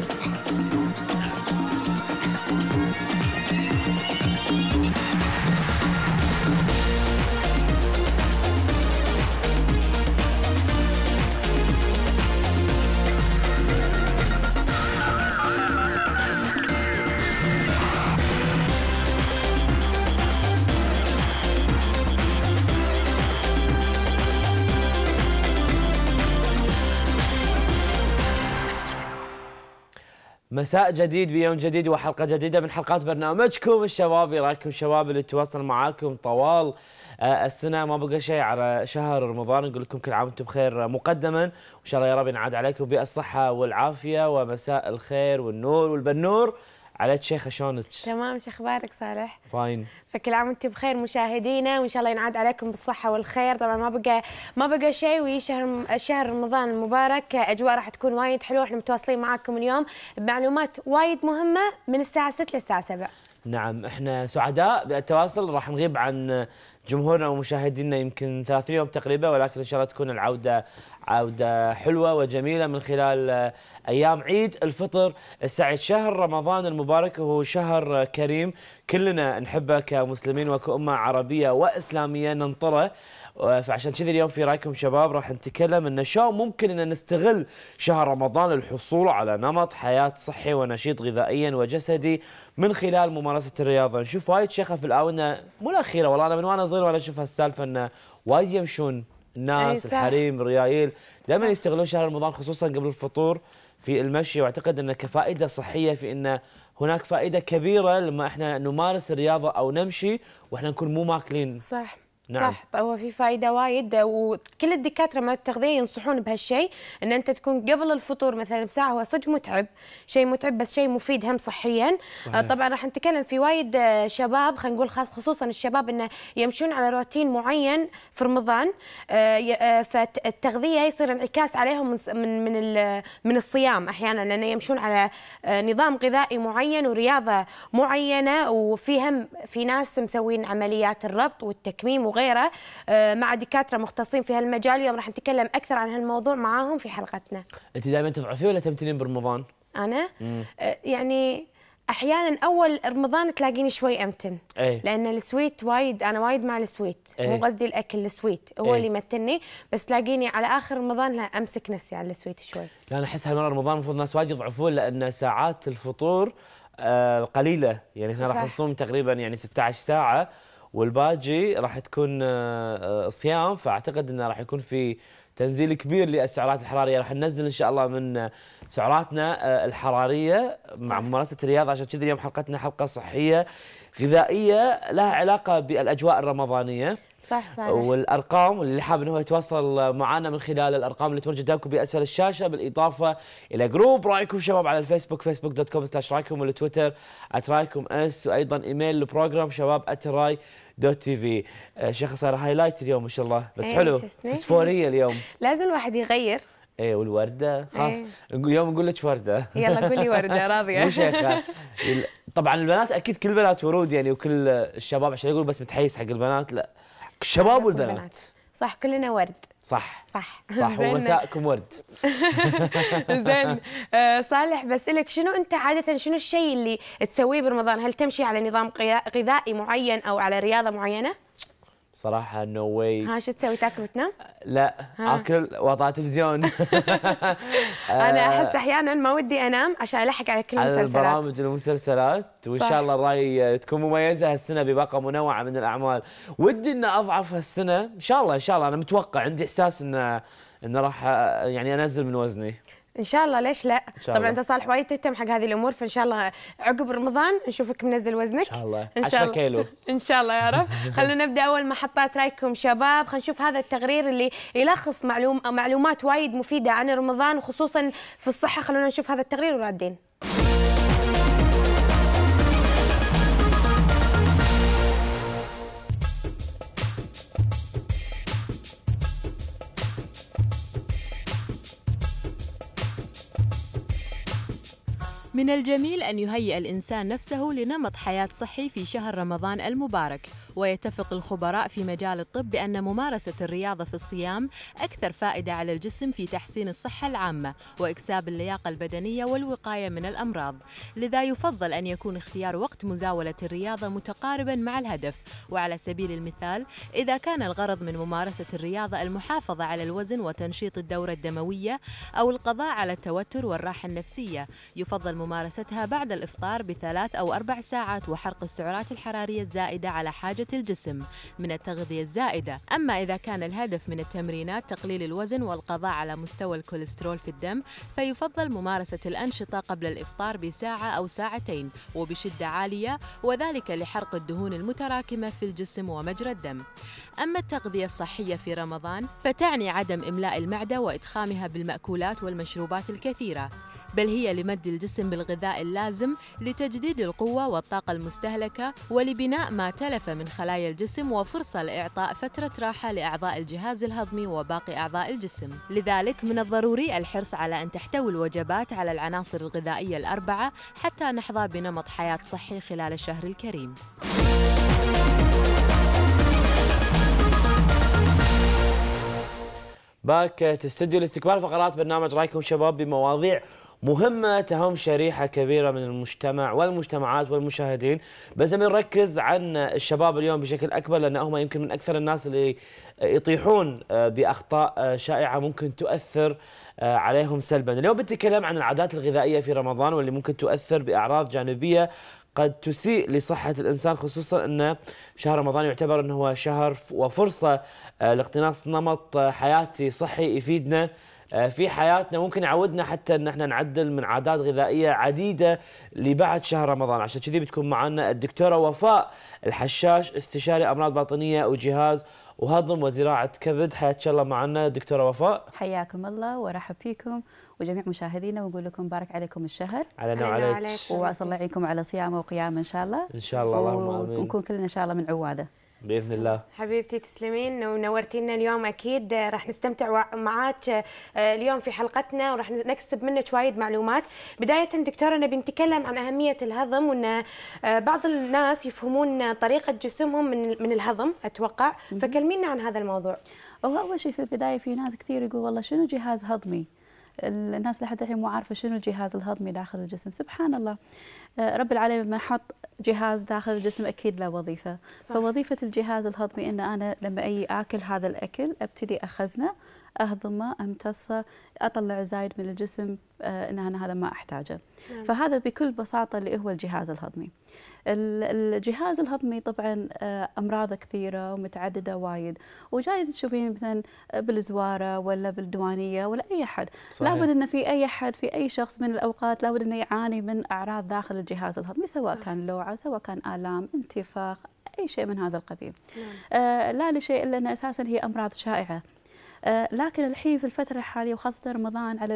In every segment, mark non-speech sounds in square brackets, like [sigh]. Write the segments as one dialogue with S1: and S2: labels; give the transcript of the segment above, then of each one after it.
S1: Thank you. مساء جديد بيوم جديد وحلقه جديده من حلقات برنامجكم الشباب رايكم الشباب اللي تواصل معاكم طوال آه، السنه ما بقى شيء على شهر رمضان نقول لكم كل عام وانتم بخير مقدما وان شاء الله يا رب ينعاد عليكم بالصحه والعافيه ومساء الخير والنور والبنور عليك شيخه شلونك؟
S2: تمام شو اخبارك صالح؟ فاين فكل عام وانتم بخير مشاهدينا وان شاء الله ينعاد عليكم بالصحه والخير طبعا ما بقى ما بقى شيء وشهر شهر رمضان المبارك اجواء راح تكون وايد حلوه احنا متواصلين معاكم اليوم بمعلومات وايد مهمه من الساعه 6 للساعه 7
S1: نعم احنا سعداء بالتواصل راح نغيب عن جمهورنا ومشاهدينا يمكن 30 يوم تقريبا ولكن ان شاء الله تكون العوده عودة حلوة وجميلة من خلال آه، أيام عيد الفطر السعيد شهر رمضان المبارك هو شهر كريم كلنا نحبه كمسلمين وكأمة عربية وإسلامية ننطره آه، فعشان كذا اليوم في رايكم شباب راح نتكلم انه شلون ممكن ان نستغل شهر رمضان للحصول على نمط حياه صحي ونشيط غذائيا وجسدي من خلال ممارسه الرياضه، نشوف وايد شيخه في الاونه مو الاخيره والله انا من وانا صغير وانا اشوف هالسالفه انه وايد يمشون ناس إيه، الحريم الريايل دائما يستغلون شهر رمضان خصوصا قبل الفطور في المشي واعتقد انه كفائده صحيه في ان هناك فائده كبيره لما احنا نمارس الرياضه او نمشي واحنا نكون مو ماكلين صح نعم. صح
S2: طيب، هو في فائده وايد وكل الدكاتره ما التغذيه ينصحون بهالشيء ان انت تكون قبل الفطور مثلا بساعه هو صدق متعب شيء متعب بس شيء مفيد هم صحيا صحيح. طبعا راح نتكلم في وايد آه، شباب خلينا نقول خاص خصوصا الشباب انه يمشون على روتين معين في رمضان آه، آه، فالتغذيه يصير انعكاس عليهم من من من الصيام احيانا لانه يمشون على نظام غذائي معين ورياضه معينه وفيهم في ناس مسوين عمليات الربط والتكميم وغيرها وغيره آه، مع دكاتره مختصين في هالمجال اليوم راح نتكلم اكثر عن هالموضوع معاهم في حلقتنا
S1: انت دائما تضعفي ولا تمتنين برمضان انا مم.
S2: آه، يعني احيانا اول رمضان تلاقيني شوي امتن أي. لان السويت وايد انا وايد مع السويت أي. مو قصدي الاكل السويت هو أي. اللي يمتني بس تلاقيني على اخر رمضان لا امسك نفسي على السويت شوي
S1: لا انا احس هالمره رمضان المفروض ناس وايد يضعفون لان ساعات الفطور آه قليله يعني احنا راح نصوم تقريبا يعني 16 ساعه والباجي راح تكون آه، آه، صيام فاعتقد انه راح يكون في تنزيل كبير للسعرات الحراريه راح ننزل ان شاء الله من آه، سعراتنا آه، الحراريه مع ممارسه الرياضه عشان كذا اليوم حلقتنا حلقه صحيه غذائيه لها علاقه بالاجواء الرمضانيه صح صح والارقام اللي حاب انه يتواصل معنا من خلال الارقام اللي تمر قدامكم باسفل الشاشه بالاضافه الى جروب رايكم شباب على الفيسبوك فيسبوك دوت كوم سلاش رايكم والتويتر ات @رايكم اس وايضا ايميل البروجرام شباب ات @راي دوت تي في شيخه صار هايلايت اليوم ما شاء الله بس إيه، حلو فسفوريه اليوم
S2: لازم الواحد يغير
S1: ايه والورده خلاص إيه. اليوم نقول لك ورده يلا قولي ورده راضيه [laughs] مو شيخه طبعا البنات اكيد كل بنات ورود يعني وكل الشباب عشان يقول بس متحيز حق البنات لا الشباب والبنات
S2: صح كلنا ورد صح صح [laughs] صح ومساءكم
S1: ورد [laughs] زين
S2: آه صالح بسألك شنو أنت عادة شنو الشيء اللي تسويه برمضان هل تمشي على نظام غذائي معين أو على رياضة معينة؟
S1: صراحة نو no واي ها
S2: شو تسوي تاكل وتنام؟
S1: لا ها. اكل واطلع تلفزيون [laughs] انا احس
S2: احيانا ما ودي انام عشان الحق على كل المسلسلات البرامج
S1: والمسلسلات وان شاء الله الراي تكون مميزة هالسنة بباقة منوعة من الاعمال ودي ان اضعف هالسنة ان شاء الله ان شاء الله انا متوقع عندي احساس ان انه راح يعني انزل من وزني
S2: ان شاء الله ليش لا الله. طبعا انت صالح وايد تهتم حق هذه الامور فان شاء الله عقب رمضان نشوفك منزل وزنك ان شاء الله ان شاء الله كيلو [laughs] ان شاء الله يا رب [laughs] خلونا نبدا اول محطات رايكم شباب خلينا نشوف هذا التقرير اللي يلخص معلوم معلومات وايد مفيده عن رمضان وخصوصا في الصحه خلونا نشوف هذا التقرير ورادين
S3: من الجميل أن يهيئ الإنسان نفسه لنمط حياة صحي في شهر رمضان المبارك ويتفق الخبراء في مجال الطب بأن ممارسة الرياضة في الصيام أكثر فائدة على الجسم في تحسين الصحة العامة وإكساب اللياقة البدنية والوقاية من الأمراض لذا يفضل أن يكون اختيار وقت مزاولة الرياضة متقاربا مع الهدف وعلى سبيل المثال إذا كان الغرض من ممارسة الرياضة المحافظة على الوزن وتنشيط الدورة الدموية أو القضاء على التوتر والراحة النفسية يفضل ممارستها بعد الإفطار بثلاث أو أربع ساعات وحرق السعرات الحرارية الزائدة على حاجة الجسم من التغذية الزائدة أما إذا كان الهدف من التمرينات تقليل الوزن والقضاء على مستوى الكوليسترول في الدم فيفضل ممارسة الأنشطة قبل الإفطار بساعة أو ساعتين وبشدة عالية وذلك لحرق الدهون المتراكمة في الجسم ومجرى الدم أما التغذية الصحية في رمضان فتعني عدم إملاء المعدة وإتخامها بالمأكولات والمشروبات الكثيرة بل هي لمد الجسم بالغذاء اللازم لتجديد القوة والطاقة المستهلكة ولبناء ما تلف من خلايا الجسم وفرصة لإعطاء فترة راحة لأعضاء الجهاز الهضمي وباقي أعضاء الجسم لذلك من الضروري الحرص على أن تحتوي الوجبات على العناصر الغذائية الأربعة حتى نحظى بنمط حياة صحي خلال الشهر الكريم
S1: باك تستديو لاستكمال فقرات برنامج رايكم شباب بمواضيع مهمة تهم شريحة كبيرة من المجتمع والمجتمعات والمشاهدين بس بنركز عن الشباب اليوم بشكل أكبر لأن هم يمكن من أكثر الناس اللي يطيحون بأخطاء شائعة ممكن تؤثر عليهم سلبا اليوم بنتكلم عن العادات الغذائية في رمضان واللي ممكن تؤثر بأعراض جانبية قد تسيء لصحة الإنسان خصوصا أن شهر رمضان يعتبر أنه هو شهر وفرصة لاقتناص نمط حياتي صحي يفيدنا آه، في حياتنا ممكن يعودنا حتى ان احنا نعدل من عادات غذائيه عديده لبعد شهر رمضان عشان كذي بتكون معنا الدكتوره وفاء الحشاش استشاري امراض باطنيه وجهاز وهضم وزراعه كبد حياك الله معنا دكتوره وفاء
S4: حياكم الله وارحب فيكم وجميع مشاهدينا ونقول لكم بارك عليكم الشهر علينا وعليك واسال الله يعينكم على صيامه وقيامه ان شاء الله ان شاء الله اللهم امين ونكون كلنا ان شاء الله من عواده باذن الله حبيبتي
S2: تسلمين ونورتينا اليوم اكيد راح نستمتع معك آه، اليوم في حلقتنا وراح نكسب منك وايد معلومات بدايه دكتوره نبي نتكلم عن اهميه الهضم وان آه، بعض الناس يفهمون
S4: طريقه جسمهم من من الهضم اتوقع فكلمينا عن هذا الموضوع هو اول شيء في البدايه في ناس كثير يقول والله شنو جهاز هضمي الناس لحد الحين مو عارفه شنو الجهاز الهضمي داخل الجسم سبحان الله آه، رب العالمين ما حط جهاز داخل الجسم اكيد له وظيفه صح. فوظيفه الجهاز الهضمي ان انا لما اي اكل هذا الاكل ابتدي اخزنه اهضمه امتصه اطلع زايد من الجسم آه، ان انا هذا ما احتاجه نعم. فهذا بكل بساطه اللي هو الجهاز الهضمي الجهاز الهضمي طبعا آه، امراضه كثيره ومتعدده وايد وجايز تشوفين مثلا بالزواره ولا بالديوانيه ولا اي احد لابد ان في اي احد في اي شخص من الاوقات لابد انه يعاني من اعراض داخل الجهاز الهضمي سواء صحيح. كان لوعه سواء كان الام انتفاخ اي شيء من هذا القبيل نعم. آه لا لشيء الا انها اساسا هي امراض شائعه آه، لكن الحين في الفتره الحاليه وخاصه رمضان على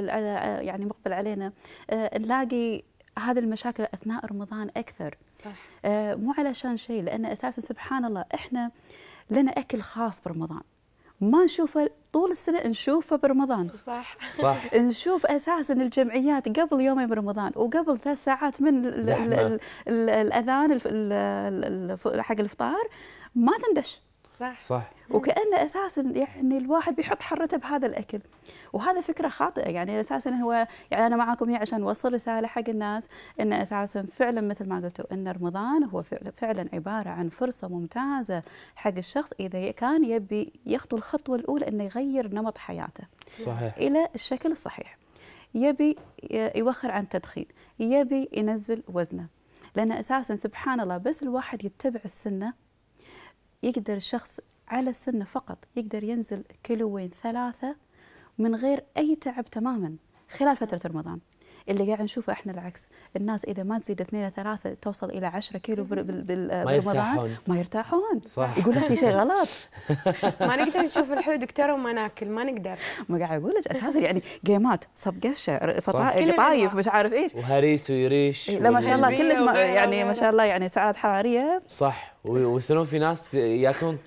S4: يعني مقبل علينا آه، نلاقي هذه المشاكل اثناء رمضان اكثر صح آه مو علشان شيء لان اساسا سبحان الله احنا لنا اكل خاص برمضان ما نشوفه طول السنه نشوفه برمضان صح صح [laughs] نشوف اساسا الجمعيات قبل يومين برمضان وقبل ثلاث ساعات من الـ الـ الـ الاذان حق الفطار ما تندش صح صح وكانه اساسا يعني الواحد بيحط حرته بهذا الاكل وهذا فكره خاطئه يعني اساسا هو يعني انا معكم هي عشان اوصل رساله حق الناس ان اساسا فعلا مثل ما قلتوا ان رمضان هو فعلا عباره عن فرصه ممتازه حق الشخص اذا كان يبي يخطو الخطوه الاولى انه يغير نمط حياته صحيح الى الشكل الصحيح يبي يوخر عن التدخين يبي ينزل وزنه لان اساسا سبحان الله بس الواحد يتبع السنه يقدر الشخص على السنة فقط يقدر ينزل كيلوين ثلاثة من غير أي تعب تماما خلال فترة رمضان اللي قاعد نشوفه احنا العكس الناس اذا ما تزيد اثنين ثلاثه توصل الى 10 كيلو بالرمضان ما يرتاحون صح يقول لك في شيء غلط [laughs] ما نقدر نشوف الحلو دكتور وما ناكل ما نقدر ما قاعد اقول لك اساسا يعني جيمات صب قشه طايف مش عارف ايش
S1: وهريس ويريش إيه، لا ما شاء الله كلش يعني
S4: ما شاء الله يعني سعرات حراريه
S1: صح ويصيرون في ناس ياكلون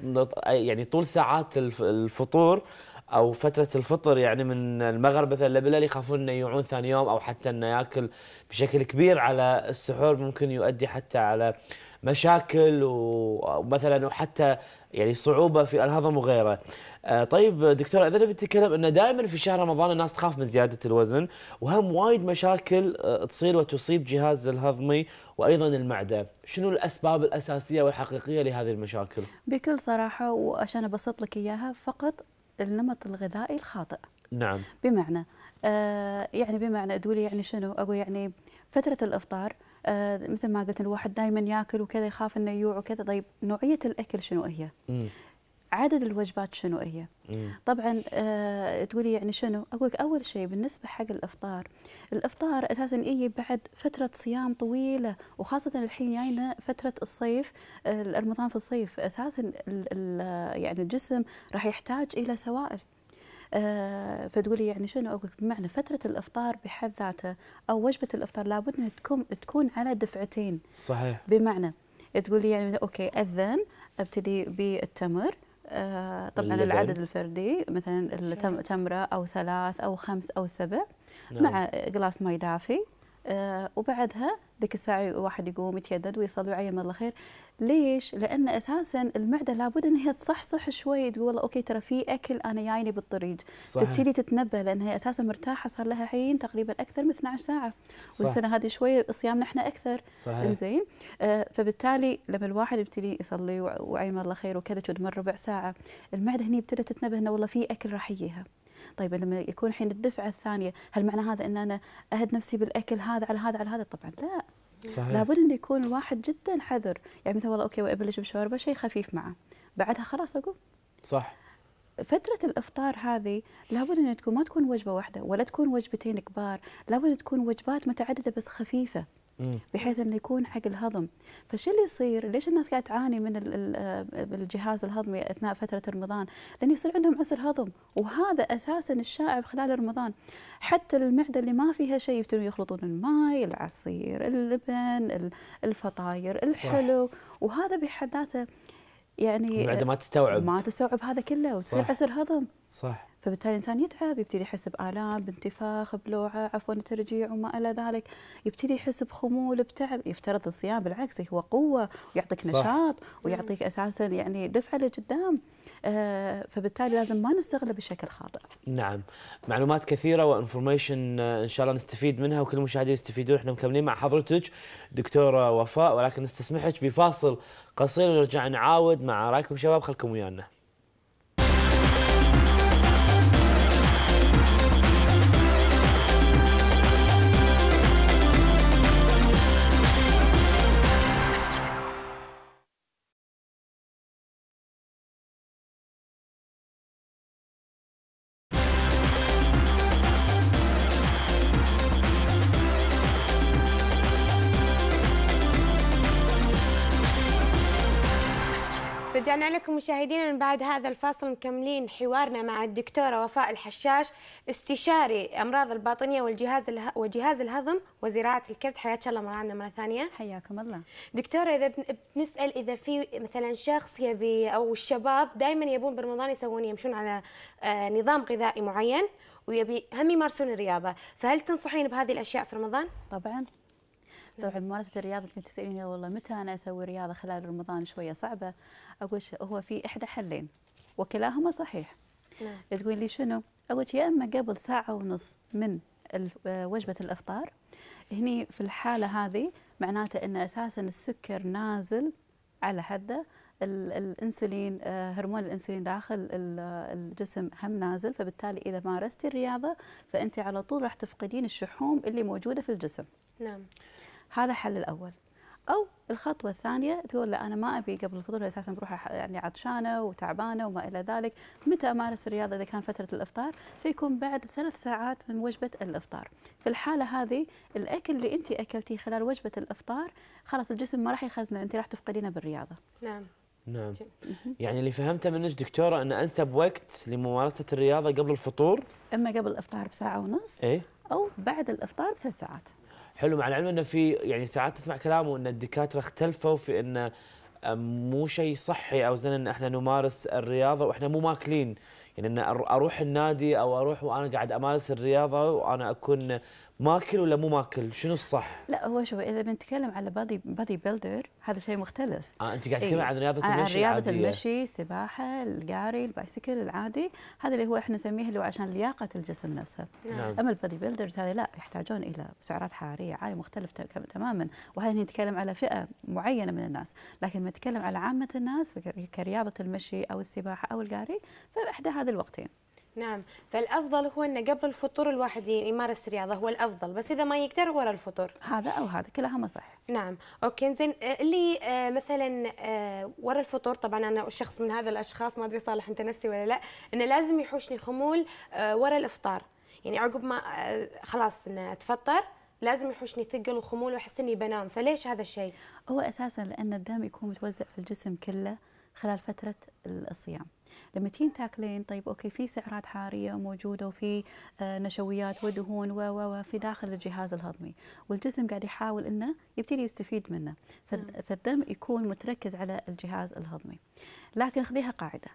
S1: يعني طول ساعات الفطور او فتره الفطر يعني من المغرب مثلا لبلال يخافون انه يعون ثاني يوم او حتى انه ياكل بشكل كبير على السحور ممكن يؤدي حتى على مشاكل ومثلا وحتى يعني صعوبه في الهضم وغيره. آه، طيب دكتور اذا نتكلم انه دائما في شهر رمضان الناس تخاف من زياده الوزن وهم وايد مشاكل آه، تصير وتصيب جهاز الهضمي وايضا المعده، شنو الاسباب الاساسيه والحقيقيه لهذه المشاكل؟
S4: بكل صراحه وعشان ابسط لك اياها فقط النمط الغذائي الخاطئ نعم بمعنى آه يعني بمعنى ادويه يعني شنو اقول يعني فتره الافطار آه مثل ما قلت الواحد دائما ياكل وكذا يخاف انه يوع وكذا طيب نوعيه الاكل شنو هي؟ مم. عدد الوجبات شنو هي مم. طبعا آه تقولي يعني شنو اقول لك اول شيء بالنسبه حق الافطار الافطار اساسا إيه بعد فتره صيام طويله وخاصه الحين جاينا يعني فتره الصيف رمضان في الصيف اساسا يعني الجسم راح يحتاج الى سوائل آه فتقولي يعني شنو اقول بمعنى فتره الافطار بحد ذاتها او وجبه الافطار لابد انها تكون تكون على دفعتين صحيح بمعنى تقولي يعني اوكي اذن ابتدي بالتمر آه، طبعا العدد الفردي مثلا تمره او ثلاث او خمس او سبع نعم. مع قلاص ماء دافي آه، وبعدها ذيك الساعه الواحد يقوم يتيدد ويصلي ويعيم الله خير ليش؟ لان اساسا المعده لابد ان هي تصحصح شوي تقول والله اوكي ترى في اكل انا جايني بالطريق صحيح. تبتدي تتنبه لان هي اساسا مرتاحه صار لها حين تقريبا اكثر من 12 ساعه صح. والسنه هذه شوي صيامنا احنا اكثر صحيح. زين آه فبالتالي لما الواحد يبتدي يصلي وعيم الله خير وكذا تمر ربع ساعه المعده هنا ابتدت تتنبه انه والله في اكل راح يجيها طيب لما يكون حين الدفعه الثانيه هل معنى هذا ان انا اهد نفسي بالاكل هذا على هذا على هذا طبعا لا صحيح. لابد انه يكون الواحد جدا حذر يعني مثلا والله اوكي وابلش بشوربه شيء خفيف معه بعدها خلاص اقوم صح فترة الإفطار هذه لابد أن تكون ما تكون وجبة واحدة ولا تكون وجبتين كبار لابد تكون وجبات متعددة بس خفيفة بحيث انه يكون حق الهضم فشو اللي يصير ليش الناس قاعده تعاني من آه، الجهاز الهضمي اثناء فتره رمضان لان يصير عندهم عسر هضم وهذا اساسا الشائع خلال رمضان حتى المعده اللي ما فيها شيء يبتون يخلطون الماي العصير اللبن الفطاير الحلو صح. وهذا بحد ذاته يعني المعده ما تستوعب ما تستوعب هذا كله وتصير عسر هضم صح فبالتالي الانسان يتعب يبتدي يحس بالام بانتفاخ بلوعه عفوا ترجيع وما الى ذلك يبتدي يحس بخمول بتعب يفترض الصيام بالعكس هو قوه ويعطيك صح. نشاط ويعطيك اساسا يعني دفعه لقدام آه، فبالتالي لازم ما نستغله بشكل خاطئ.
S1: نعم، معلومات كثيره وانفورميشن آه، ان شاء الله نستفيد منها وكل المشاهدين يستفيدون، احنا مكملين مع حضرتك دكتوره وفاء ولكن نستسمحك بفاصل قصير ونرجع نعاود مع رايكم شباب خلكم ويانا.
S2: مشاهدينا من بعد هذا الفاصل مكملين حوارنا مع الدكتورة وفاء الحشاش استشاري أمراض الباطنية والجهاز اله... وجهاز الهضم وزراعة الكبد حياك الله معنا مرة ثانية حياكم الله دكتورة إذا بنسأل إذا في مثلا شخص يبي أو الشباب دائما يبون برمضان يسوون يمشون على آه، نظام غذائي معين ويبي هم يمارسون الرياضة فهل تنصحين بهذه الأشياء في رمضان؟
S4: طبعا نعم. طبعا ممارسة الرياضة كنت تسأليني والله متى أنا أسوي رياضة خلال رمضان شوية صعبة اقول هو في احدى حلين وكلاهما صحيح نعم. تقول لي شنو اقول يا اما قبل ساعه ونص من آه، وجبه الافطار هني في الحاله هذه معناته ان اساسا السكر نازل على حده الانسولين آه، هرمون الانسولين داخل آه، الجسم هم نازل فبالتالي اذا مارستي الرياضه فانت على طول راح تفقدين الشحوم اللي موجوده في الجسم نعم هذا حل الاول او الخطوه الثانيه تقول لا انا ما ابي قبل الفطور اساسا بروح يعني عطشانه وتعبانه وما الى ذلك متى امارس الرياضه اذا كان فتره الافطار فيكون بعد ثلاث ساعات من وجبه الافطار في الحاله هذه الاكل اللي انت اكلتيه خلال وجبه الافطار خلاص الجسم ما راح يخزنه انت راح تفقدينه بالرياضه نعم
S1: نعم يعني اللي فهمته منك دكتوره ان انسب وقت لممارسه الرياضه قبل الفطور
S4: اما قبل الافطار بساعه ونص ايه او بعد الافطار بثلاث ساعات
S1: حلو مع العلم انه في يعني ساعات تسمع كلامه ان الدكاتره اختلفوا في انه آه، مو شيء صحي او زين ان احنا نمارس الرياضه واحنا مو ماكلين يعني ان اروح النادي او اروح وانا قاعد امارس الرياضه وانا اكون ماكل ولا مو ماكل شنو الصح
S4: لا هو شوف اذا بنتكلم على بادي بادي بيلدر هذا شيء مختلف
S1: اه انت قاعد إيه. تتكلم إيه؟ عن رياضه آه، المشي عن رياضه المشي
S4: السباحه القاري البايسكل العادي هذا اللي هو احنا نسميه اللي هو عشان لياقه الجسم نفسه نعم. اما البادي بيلدرز هذه لا يحتاجون الى سعرات حراريه عاليه مختلفه تماما وهذا نتكلم على فئه معينه من الناس لكن ما نتكلم على عامه الناس كرياضه المشي او السباحه او القاري فاحدى هذه الوقتين
S2: نعم فالافضل هو ان قبل الفطور الواحد يمارس رياضه هو الافضل بس اذا ما يقدر
S4: ورا الفطور هذا او هذا كلها صح
S2: نعم اوكي زين آه، اللي آه، مثلا آه، ورا الفطور طبعا انا شخص من هذا الاشخاص ما ادري صالح انت نفسي ولا لا انه لازم يحوشني خمول ورا الافطار يعني عقب ما خلاص اتفطر لازم
S4: يحوشني ثقل وخمول واحس اني بنام فليش هذا الشيء هو اساسا لان الدم يكون متوزع في الجسم كله خلال فتره الصيام لما تين تاكلين طيب اوكي في سعرات حراريه موجوده وفي آه، نشويات ودهون و و في داخل الجهاز الهضمي والجسم قاعد يحاول انه يبتدي يستفيد منه فالدم يكون متركز على الجهاز الهضمي لكن خذيها قاعده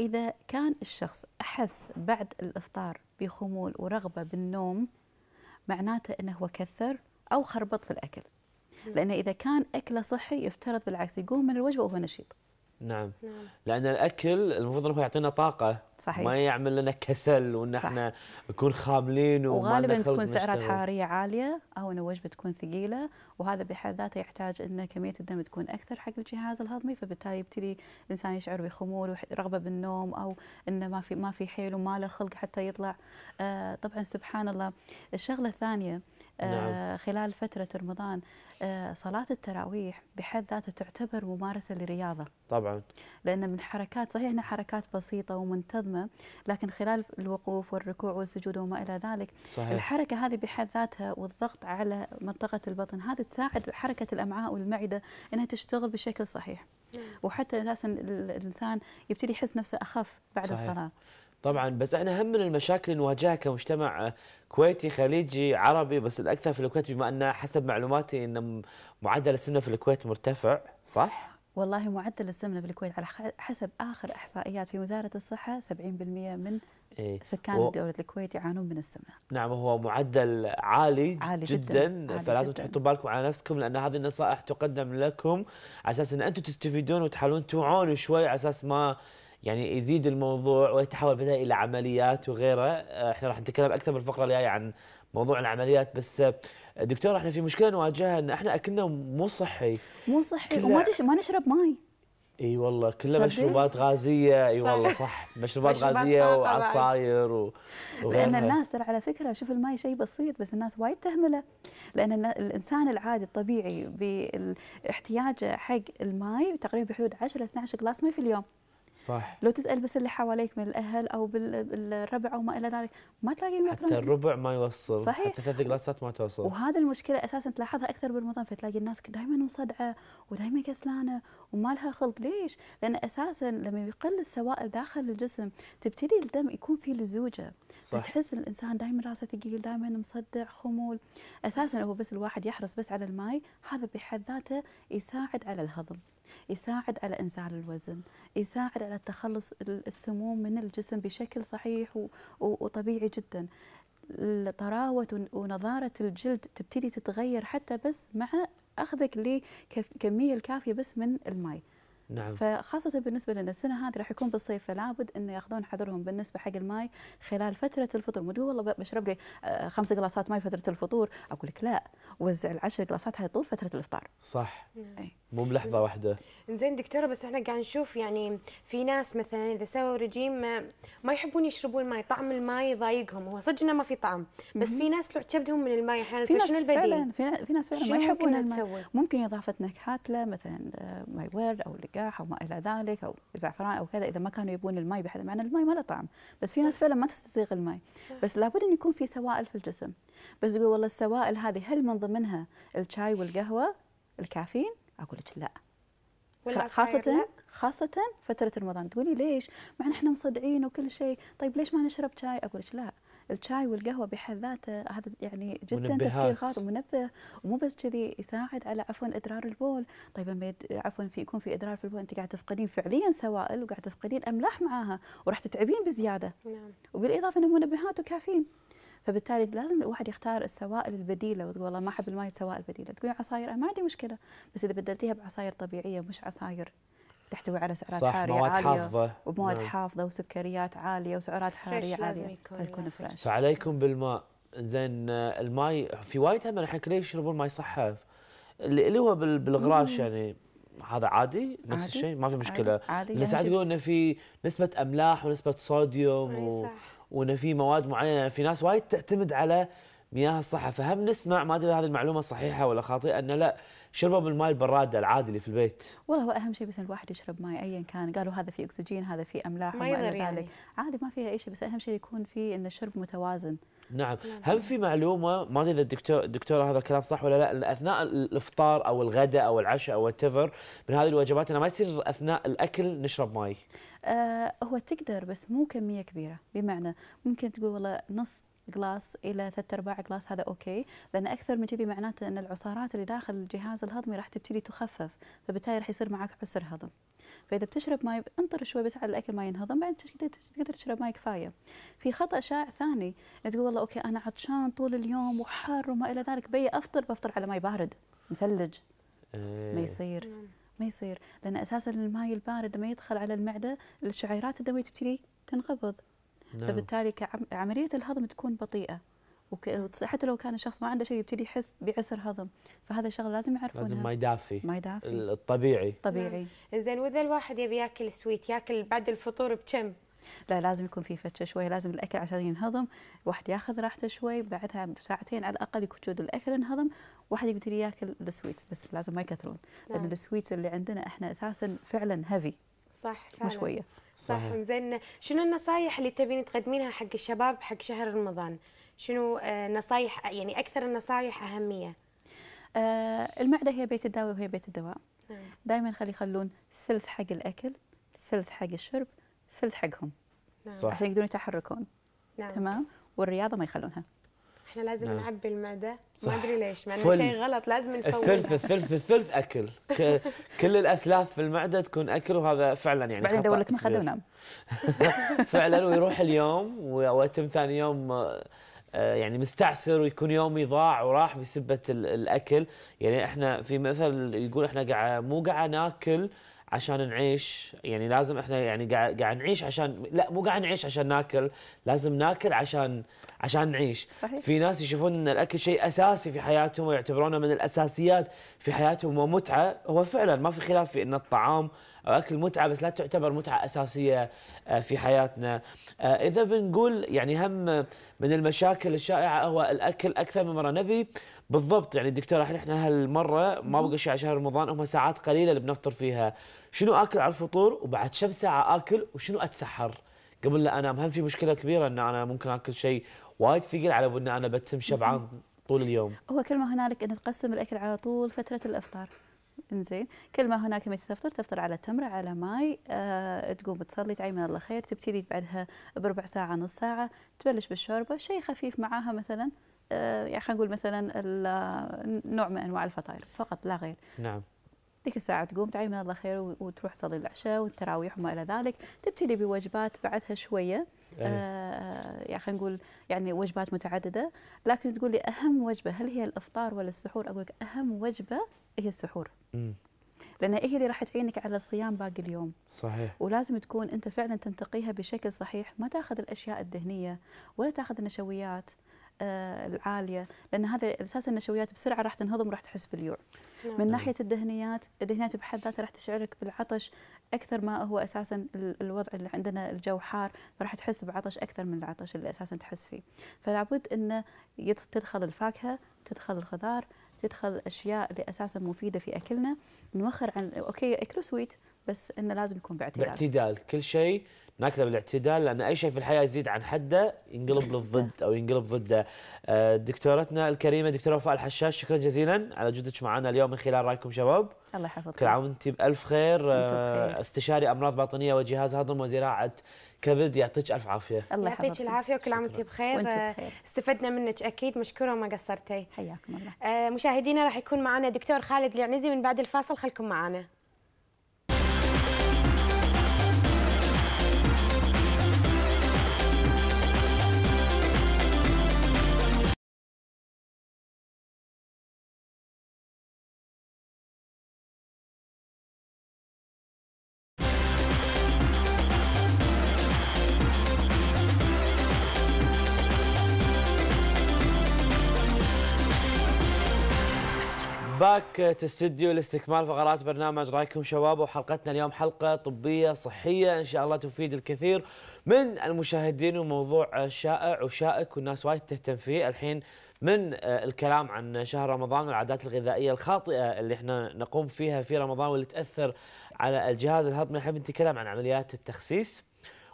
S4: اذا كان الشخص احس بعد الافطار بخمول ورغبه بالنوم معناته انه هو كثر او خربط في الاكل لانه اذا كان اكله صحي يفترض بالعكس يقوم من الوجبه وهو نشيط
S1: نعم. نعم لان الاكل المفروض انه يعطينا طاقه صحيح ما يعمل لنا كسل وان احنا نكون خاملين وغالبا تكون سعرات حراريه
S4: عاليه او ان الوجبه تكون ثقيله وهذا بحد ذاته يحتاج ان كميه الدم تكون اكثر حق الجهاز الهضمي فبالتالي يبتدي الانسان يشعر بخمول ورغبه بالنوم او انه ما في ما في حيل وما له خلق حتى يطلع آه طبعا سبحان الله الشغله الثانيه نعم. آه، خلال فترة رمضان آه، صلاة التراويح بحد ذاتها تعتبر ممارسة لرياضة طبعا لأن من حركات صحيح أنها حركات بسيطة ومنتظمة لكن خلال الوقوف والركوع والسجود وما إلى ذلك صحيح. الحركة هذه بحد ذاتها والضغط على منطقة البطن هذه تساعد حركة الأمعاء والمعدة أنها تشتغل بشكل صحيح نعم. وحتى اساسا الانسان يبتدي يحس نفسه اخف بعد صحيح. الصلاه
S1: طبعا بس احنا هم من المشاكل اللي نواجهها كمجتمع آه، كويتي خليجي عربي بس الاكثر في الكويت بما ان حسب معلوماتي ان معدل السمنه في الكويت مرتفع صح؟
S4: والله معدل السمنه بالكويت على حسب اخر احصائيات في وزاره الصحه 70% من
S1: إيه؟ سكان و... دوله
S4: الكويت يعانون من السمنه.
S1: نعم هو معدل عالي, عالي جدا, جدا. عالي فلازم جداً. تحطوا بالكم على نفسكم لان هذه النصائح تقدم لكم على اساس ان انتم تستفيدون وتحاولون توعون شوي على اساس ما يعني يزيد الموضوع ويتحول بعدها الى عمليات وغيره آه، احنا راح نتكلم اكثر بالفقره الجايه عن موضوع العمليات بس آه، دكتور احنا في مشكله نواجهها ان احنا اكلنا مو صحي
S4: مو صحي وما ما نشرب ماي
S1: اي والله كلها مشروبات غازيه اي والله صح مشروبات, غازيه وعصاير و... لان الناس
S4: ترى على فكره شوف الماي شيء بسيط بس الناس وايد تهمله لان الانسان العادي الطبيعي باحتياجه حق الماي تقريبا بحدود 10 12 كلاس ماي في اليوم صح لو تسال بس اللي حواليك من الاهل او بالربع او ما الى ذلك ما تلاقيهم ياكلون حتى
S1: الربع ما يوصل صحيح حتى ثلاث جلسات ما توصل
S4: وهذا المشكله اساسا تلاحظها اكثر بالمطعم فتلاقي الناس دائما مصدعه ودائما كسلانه وما لها خلق ليش؟ لان اساسا لما يقل السوائل داخل الجسم تبتدي الدم يكون فيه لزوجه صح. تحس الانسان دائما راسه ثقيل دائما مصدع خمول اساسا هو بس الواحد يحرص بس على الماي هذا بحد ذاته يساعد على الهضم يساعد على انزال الوزن يساعد على تخلص السموم من الجسم بشكل صحيح وطبيعي جدا طراوة ونضارة الجلد تبتدي تتغير حتى بس مع أخذك لكمية الكافية بس من الماء نعم. فخاصة بالنسبة لنا السنة هذه راح يكون بالصيف فلابد انه ياخذون حذرهم بالنسبة حق الماي خلال فترة الفطور، مو والله بشرب لي آه، خمس قلاصات ماي فترة الفطور، اقول لك لا وزع العشر قلاصات هاي طول فترة الافطار. صح. إيه. أي. مو بلحظة واحدة
S2: زين دكتورة بس احنا قاعد نشوف يعني في ناس مثلا اذا سووا رجيم ما, ما يحبون يشربون ماي طعم الماي يضايقهم هو صدق انه ما في طعم بس في ناس لو كبدهم من الماي احيانا في شنو البديل؟
S4: فعلا في ناس فعلا ما يحبون الماي ممكن اضافة نكهات له مثلا آه، ماي ورد او لقاح او ما الى ذلك او زعفران او كذا اذا ما كانوا يبون الماي بحد معنى الماي ما له طعم بس في ناس فعلا ما تستسيغ الماي بس لابد انه يكون في سوائل في الجسم بس تقول والله السوائل هذه هل من ضمنها الشاي والقهوة الكافيين اقول لك لا خاصة خاصة فترة رمضان تقولي ليش؟ ان احنا مصدعين وكل شيء، طيب ليش ما نشرب شاي؟ اقول لك لا الشاي والقهوه بحد ذاته هذا يعني جدا منبهات. تفكير خاطئ منبه ومو بس كذي يساعد على عفوا ادرار البول طيب لما عفوا في يكون في ادرار في البول انت قاعد تفقدين فعليا سوائل وقاعد تفقدين املاح معاها وراح تتعبين بزياده نعم. وبالاضافه انه منبهات وكافيين فبالتالي لازم الواحد يختار السوائل البديله وتقول والله ما احب الماي سوائل بديله تقول عصاير ما عندي مشكله بس اذا بدلتيها بعصاير طبيعيه مش عصاير تحتوي على سعرات صح حاريه مواد عاليه حافظه ومواد نعم. حافظه وسكريات عاليه وسعرات حاريه عاليه فيكون فريش
S1: فعليكم بالماء زين آه، الماي في وايد هم الحين كلهم يشربون ماي صحه اللي هو بالغراش يعني هذا عادي نفس الشيء ما في مشكله عادي, عادي. بس عاد يقولون انه في نسبه املاح ونسبه صوديوم اي صح وانه في مواد معينه في ناس وايد تعتمد على مياه الصحه فهم نسمع ما ادري هذه المعلومه صحيحه ولا خاطئه انه لا شربوا من الماء البرادة العادي اللي في البيت
S4: والله هو أهم شيء بس الواحد يشرب ماء أيا كان قالوا هذا فيه أكسجين هذا فيه أملاح ما يضر يعني. عادي ما فيها أي شيء بس أهم شيء يكون فيه أن الشرب متوازن
S1: نعم هل في معلومه ما ادري اذا الدكتور دكتوره هذا الكلام صح ولا لا ان اثناء الافطار او الغداء او العشاء او تفر من هذه الوجبات أنا ما يصير اثناء الاكل نشرب ماي
S4: آه هو تقدر بس مو كميه كبيره بمعنى ممكن تقول والله نص جلاس الى ثلاث ارباع جلاس هذا اوكي لان اكثر من كذي معناته ان العصارات اللي داخل الجهاز الهضمي راح تبتدي تخفف فبالتالي راح يصير معك عسر هضم فاذا بتشرب ماي انطر شوي بس على الاكل ما ينهضم بعدين تقدر تشرب ماي كفايه في خطا شائع ثاني تقول والله اوكي انا عطشان طول اليوم وحار وما الى ذلك بي افطر بفطر على ماي بارد مثلج إيه. ما يصير ما يصير لان اساسا الماي البارد لما يدخل على المعده الشعيرات الدمويه تبتدي تنقبض نعم. فبالتالي عمليه الهضم تكون بطيئه وحتى لو كان الشخص ما عنده شيء يبتدي يحس بعسر هضم فهذا الشغل لازم يعرفونه لازم ما
S1: يدافي ما يدافي الطبيعي طبيعي
S4: نعم. زين واذا الواحد
S2: يبي ياكل سويت ياكل بعد الفطور بكم
S4: لا لازم يكون في فتشه شوي لازم الاكل عشان ينهضم واحد ياخذ راحته شوي بعدها بساعتين على الاقل يكون جود الاكل انهضم واحد يبتدي ياكل السويتس بس لازم ما يكثرون نعم. لان السويتس اللي عندنا احنا اساسا فعلا هيفي
S2: صح فعلا. شويه صح زين شنو النصايح اللي تبين تقدمينها حق الشباب حق شهر رمضان شنو آه، نصايح يعني اكثر النصايح
S4: اهميه؟ آه، المعده هي بيت الدواء وهي بيت الدواء. نعم. دائما خلي يخلون ثلث حق الاكل، ثلث حق الشرب، ثلث حقهم. نعم. صح. عشان يقدرون يتحركون. نعم. تمام؟ والرياضه ما يخلونها.
S2: احنا لازم نعم. نعبي المعده ما ادري ليش مع انه شيء غلط لازم نفوقها الثلث
S1: الثلث الثلث اكل كل الاثلاث في المعده تكون اكل وهذا فعلا يعني بعدين ادور لك ما ونام [laughs] فعلا ويروح اليوم ويتم ثاني يوم آه، آه، يعني مستعسر ويكون يومي ضاع وراح بسبه الاكل يعني احنا في مثل يقول احنا قاعد مو قاعد ناكل عشان نعيش يعني لازم احنا يعني قاعد قاعد نعيش عشان لا مو قاعد نعيش عشان ناكل لازم ناكل عشان عشان نعيش صحيح. في ناس يشوفون ان الاكل شيء اساسي في حياتهم ويعتبرونه من الاساسيات في حياتهم ومتعه هو فعلا ما في خلاف في ان الطعام اكل متعه بس لا تعتبر متعه اساسيه آه، في حياتنا آه، اذا بنقول يعني هم من المشاكل الشائعه هو الاكل اكثر من مره نبي بالضبط يعني دكتور احنا احنا هالمره ما بقى شيء شهر رمضان هم ساعات قليله اللي بنفطر فيها شنو اكل على الفطور وبعد كم ساعه اكل وشنو اتسحر قبل لا انام هم في مشكله كبيره ان انا ممكن اكل شيء وايد ثقيل على ان انا بتم شبعان [laughs] طول اليوم
S4: هو كل ما هنالك ان تقسم الاكل على طول فتره الافطار انزين كل ما هناك متى تفطر تفطر على تمرة على ماي أه تقوم تصلي تعي من الله خير تبتدي بعدها بربع ساعة نص ساعة تبلش بالشوربة شيء خفيف معاها مثلا أه يعني خلينا نقول مثلا آه، نوع من انواع الفطائر فقط لا غير نعم ديك الساعة تقوم تعي من الله خير وتروح تصلي العشاء والتراويح وما إلى ذلك تبتدي بوجبات بعدها شوية آه يعني خلينا نقول يعني وجبات متعددة لكن تقول لي أهم وجبة هل هي الإفطار ولا السحور أقول لك أهم وجبة هي السحور لان هي إيه اللي راح تعينك على الصيام باقي اليوم صحيح ولازم تكون انت فعلا تنتقيها بشكل صحيح ما تاخذ الاشياء الدهنيه ولا تاخذ النشويات آه، العاليه لان هذا اساسا النشويات بسرعه راح تنهضم وراح تحس باليوع نعم. من ناحيه الدهنيات الدهنيات بحد ذاتها راح تشعرك بالعطش اكثر ما هو اساسا الوضع اللي عندنا الجو حار فراح تحس بعطش اكثر من العطش اللي اساسا تحس فيه فلابد انه تدخل الفاكهه تدخل الخضار تدخل الاشياء اللي اساسا مفيده في اكلنا نوخر عن اوكي اكله سويت بس انه لازم يكون باعتدال
S1: باعتدال كل شيء ناكله بالاعتدال لان اي شيء في الحياه يزيد عن حده ينقلب للضد او ينقلب ضده. آه، دكتورتنا الكريمه دكتوره وفاء الحشاش شكرا جزيلا على جودتك معنا اليوم من خلال رايكم شباب. الله يحفظك. كل عام وانت بالف خير. آه، استشاري امراض باطنيه وجهاز هضم وزراعه كبد يعطيك الف عافيه.
S2: الله يعطيك العافيه وكل عام وانت آه، بخير. استفدنا منك اكيد مشكوره وما قصرتي. حياكم الله. مشاهدينا راح يكون معنا دكتور خالد العنزي من بعد الفاصل خلكم معنا.
S1: ماركت استديو لاستكمال فقرات برنامج رايكم شباب وحلقتنا اليوم حلقه طبيه صحيه ان شاء الله تفيد الكثير من المشاهدين وموضوع شائع وشائك والناس وايد تهتم فيه الحين من آه، الكلام عن شهر رمضان والعادات الغذائيه الخاطئه اللي احنا نقوم فيها في رمضان واللي تاثر على الجهاز الهضمي احب نتكلم عن عمليات التخسيس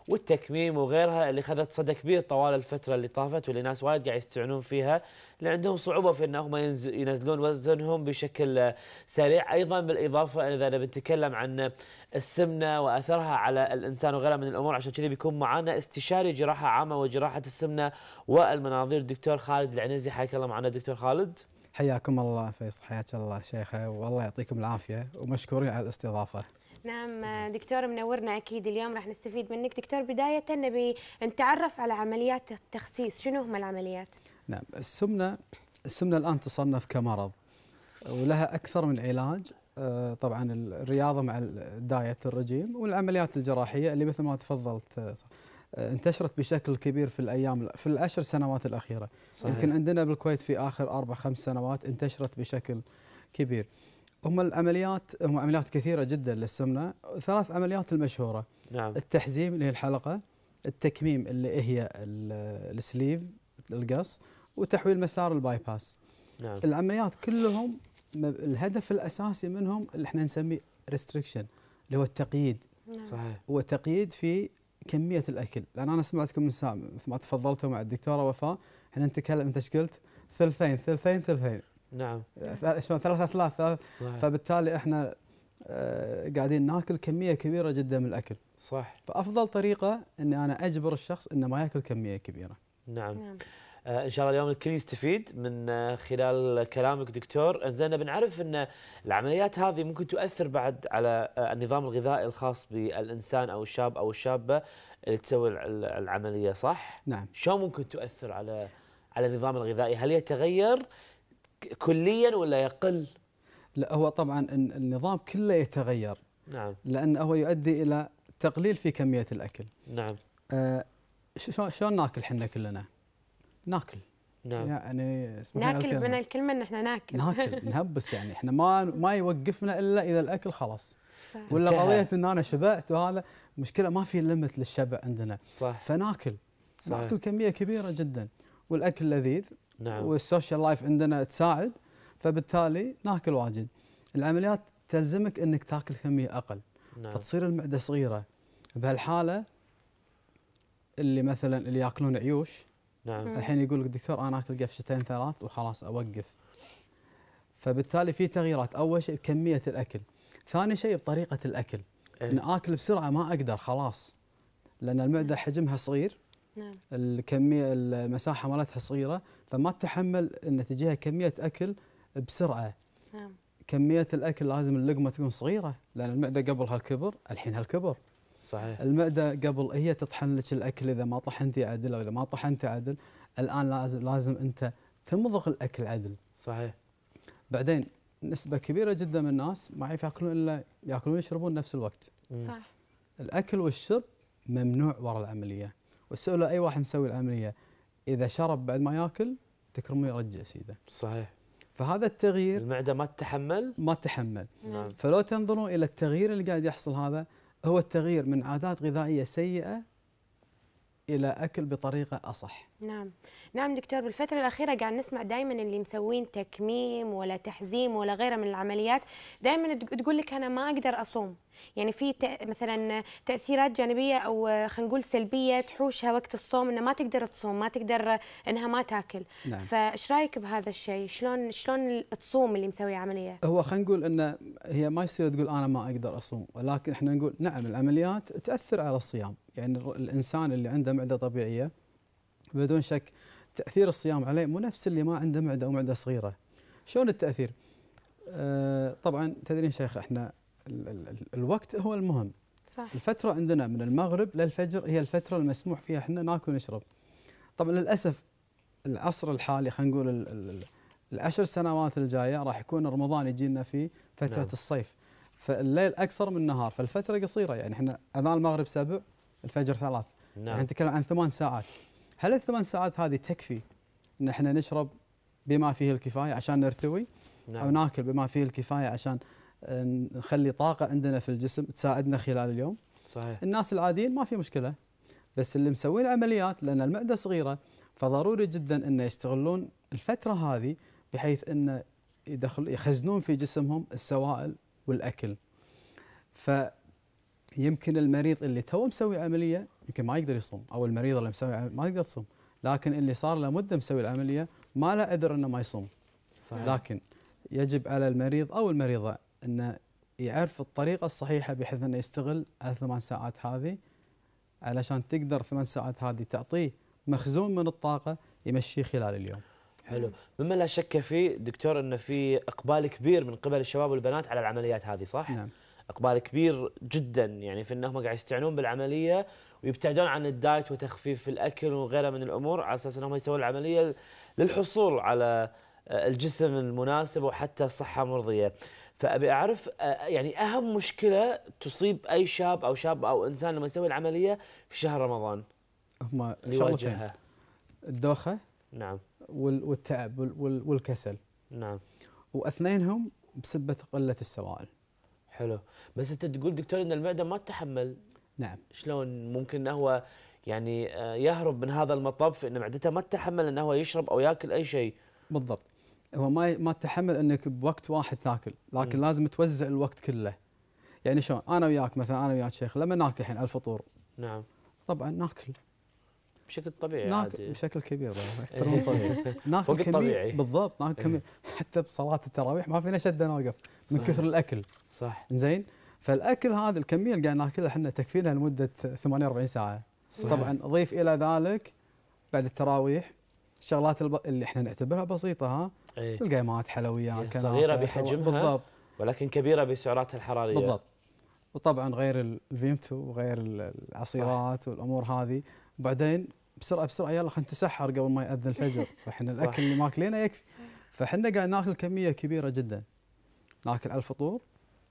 S1: والتكميم وغيرها اللي خذت صدى كبير طوال الفتره اللي طافت واللي ناس وايد قاعد يستعنون فيها اللي عندهم صعوبه في انهم ينزلون وزنهم بشكل سريع ايضا بالاضافه اذا بنتكلم عن السمنه واثرها على الانسان وغيرها من الامور عشان كذا بيكون معنا استشاري جراحه عامه وجراحه السمنه والمناظير الدكتور خالد العنزي حياك الله معنا دكتور خالد
S5: حياكم الله فيصل حياك الله شيخه والله يعطيكم العافيه ومشكورين على الاستضافه
S2: نعم دكتور منورنا اكيد اليوم راح نستفيد منك دكتور بدايه نبي نتعرف على عمليات التخسيس شنو هم العمليات
S5: نعم السمنه السمنه الان تصنف كمرض ولها اكثر من علاج آه، طبعا الرياضه مع الدايت الرجيم والعمليات الجراحيه اللي مثل ما تفضلت آه، انتشرت بشكل كبير في الايام في العشر سنوات الاخيره صحيح. يمكن عندنا بالكويت في اخر اربع خمس سنوات انتشرت بشكل كبير هم العمليات هم عمليات كثيره جدا للسمنه ثلاث عمليات المشهوره نعم التحزيم اللي هي الحلقه التكميم اللي هي السليف القص وتحويل مسار الباي باس نعم العمليات كلهم الهدف الاساسي منهم اللي احنا نسميه ريستريكشن اللي هو التقييد نعم. هو وتقييد في كميه الاكل لان انا سمعتكم من ساعه مثل ما تفضلتوا مع الدكتوره وفاء احنا نتكلم انت ايش قلت؟ ثلثين ثلثين ثلثين نعم شلون ثلاثة ثلاثة صحيح. فبالتالي احنا آه، قاعدين ناكل كمية كبيرة جدا من الأكل صح فأفضل طريقة أني أنا أجبر الشخص أنه ما يأكل كمية كبيرة
S1: نعم, نعم. آه، ان شاء الله اليوم الكل يستفيد من آه، خلال كلامك دكتور زين بنعرف ان العمليات هذه ممكن تؤثر بعد على النظام الغذائي الخاص بالانسان او الشاب او الشابه اللي تسوي العمليه صح نعم شلون ممكن تؤثر على على النظام الغذائي هل يتغير
S5: كليا ولا يقل؟ لا هو طبعا النظام كله يتغير نعم لأن هو يؤدي إلى تقليل في كمية الأكل نعم آه شلون ناكل احنا كلنا؟ ناكل نعم يعني ناكل من
S2: الكلمه ان احنا ناكل ناكل [laughs]
S5: نهبس يعني احنا ما ما يوقفنا الا اذا الاكل خلاص ولا قضيه ان انا شبعت وهذا مشكله ما في ليمت للشبع عندنا صح فناكل صح. ناكل كميه كبيره جدا والاكل لذيذ نعم والسوشيال لايف عندنا تساعد فبالتالي ناكل واجد العمليات تلزمك انك تاكل كميه اقل نعم. فتصير المعده صغيره بهالحاله اللي مثلا اللي ياكلون عيوش نعم الحين يقول لك دكتور انا اكل قفشتين ثلاث وخلاص اوقف فبالتالي في تغييرات اول شيء بكميه الاكل ثاني شيء بطريقه الاكل إيه. ان اكل بسرعه ما اقدر خلاص لان المعده حجمها صغير نعم. الكميه المساحه مالتها صغيره فما تتحمل ان تجيها كميه اكل بسرعه نعم. كميه الاكل لازم اللقمه تكون صغيره لان المعده قبل هالكبر الحين هالكبر صحيح المعده قبل هي تطحن لك الاكل اذا ما طحنتي عدل او اذا ما طحنت عدل الان لازم لازم انت تمضغ الاكل عدل صحيح بعدين نسبه كبيره جدا من الناس ما ياكلون الا ياكلون يشربون نفس الوقت صح الاكل والشرب ممنوع وراء العمليه وسأله اي واحد مسوي العمليه اذا شرب بعد ما ياكل تكرمه يرجع سيده. صحيح. فهذا التغيير المعده ما تتحمل؟ ما تتحمل. نعم. فلو تنظروا الى التغيير اللي قاعد يحصل هذا هو التغيير من عادات غذائيه سيئه الى اكل بطريقه اصح.
S2: نعم، نعم دكتور بالفتره الاخيره قاعد نسمع دائما اللي مسوين تكميم ولا تحزيم ولا غيره من العمليات، دائما تقول لك انا ما اقدر اصوم، يعني في مثلا تاثيرات جانبيه او خلينا نقول سلبيه تحوشها وقت الصوم انها ما تقدر تصوم، ما تقدر انها ما تاكل. نعم. فايش رايك بهذا الشيء؟ شلون شلون تصوم اللي مسوي عمليه؟
S5: هو خلينا نقول انه هي ما يصير تقول انا ما اقدر اصوم، ولكن احنا نقول نعم العمليات تاثر على الصيام. يعني الانسان اللي عنده معده طبيعيه بدون شك تاثير الصيام عليه مو نفس اللي ما عنده معده او معده صغيره شلون التاثير آه طبعا تدرين شيخ احنا الوقت هو المهم صح. الفترة عندنا من المغرب للفجر هي الفترة المسموح فيها احنا ناكل ونشرب. طبعا للأسف العصر الحالي خلينا نقول العشر سنوات الجاية راح يكون رمضان يجينا في فترة نعم. الصيف. فالليل أكثر من النهار فالفترة قصيرة يعني احنا أذان المغرب سبع الفجر ثلاث يعني نعم يعني نتكلم عن ثمان ساعات هل الثمان ساعات هذه تكفي ان احنا نشرب بما فيه الكفايه عشان نرتوي نعم. او ناكل بما فيه الكفايه عشان آه، نخلي طاقه عندنا في الجسم تساعدنا خلال اليوم صحيح الناس العاديين ما في مشكله بس اللي مسوين عمليات لان المعده صغيره فضروري جدا انه يستغلون الفتره هذه بحيث انه يدخل يخزنون في جسمهم السوائل والاكل ف يمكن المريض اللي تو مسوي عمليه يمكن ما يقدر يصوم او المريضه اللي مسوي ما تقدر تصوم لكن اللي صار له مده مسوي العمليه ما له قدر انه ما يصوم صحيح. لكن يجب على المريض او المريضه انه يعرف الطريقه الصحيحه بحيث انه يستغل الثمان ساعات هذه علشان تقدر ثمان ساعات هذه تعطيه مخزون من الطاقه يمشيه خلال اليوم. حلو، مما لا شك فيه دكتور
S1: انه في اقبال كبير من قبل الشباب والبنات على العمليات هذه صح؟ نعم. اقبال كبير جدا يعني في انهم قاعد يستعنون بالعمليه ويبتعدون عن الدايت وتخفيف الاكل وغيره من الامور على اساس انهم يسوون العمليه للحصول على آه، الجسم المناسب وحتى صحه مرضيه. فابي اعرف آه، يعني اهم مشكله تصيب اي شاب او شاب او انسان لما يسوي العمليه في شهر رمضان.
S5: هم يواجهها. الدوخه نعم والتعب والكسل نعم واثنينهم بسبه قله السوائل. حلو بس انت تقول
S1: دكتور ان المعده ما تتحمل نعم شلون ممكن هو يعني آه، يهرب من هذا المطب في ان معدته ما تتحمل انه هو يشرب او ياكل اي شيء
S5: بالضبط هو ما ما تتحمل انك بوقت واحد تاكل لكن م. لازم توزع الوقت كله يعني شلون انا وياك مثلا انا وياك شيخ لما ناكل الحين الفطور نعم طبعا ناكل بشكل طبيعي ناكل عادي. بشكل كبير [laughs] اكثر من طبيعي ناكل فوق الطبيعي بالضبط ناكل كمية [laughs] حتى بصلاه التراويح ما فينا شده نوقف من صح. كثر الاكل صح زين فالاكل هذا الكميه اللي قاعد ناكلها احنا تكفينا لمده 48 ساعه صح. طبعا اضيف الى ذلك بعد التراويح الشغلات اللي احنا نعتبرها بسيطه ها ايه. القيمات حلويات إيه، صغيره بحجمها بالضبط
S1: ولكن كبيره بسعراتها الحراريه بالضبط
S5: وطبعا غير الفيمتو وغير العصيرات صح. والامور هذه وبعدين بسرعه بسرعه يلا خلينا نتسحر قبل ما ياذن الفجر [laughs] فاحنا الاكل اللي ماكلينه يكفي فاحنا قاعد ناكل كميه كبيره جدا ناكل على الفطور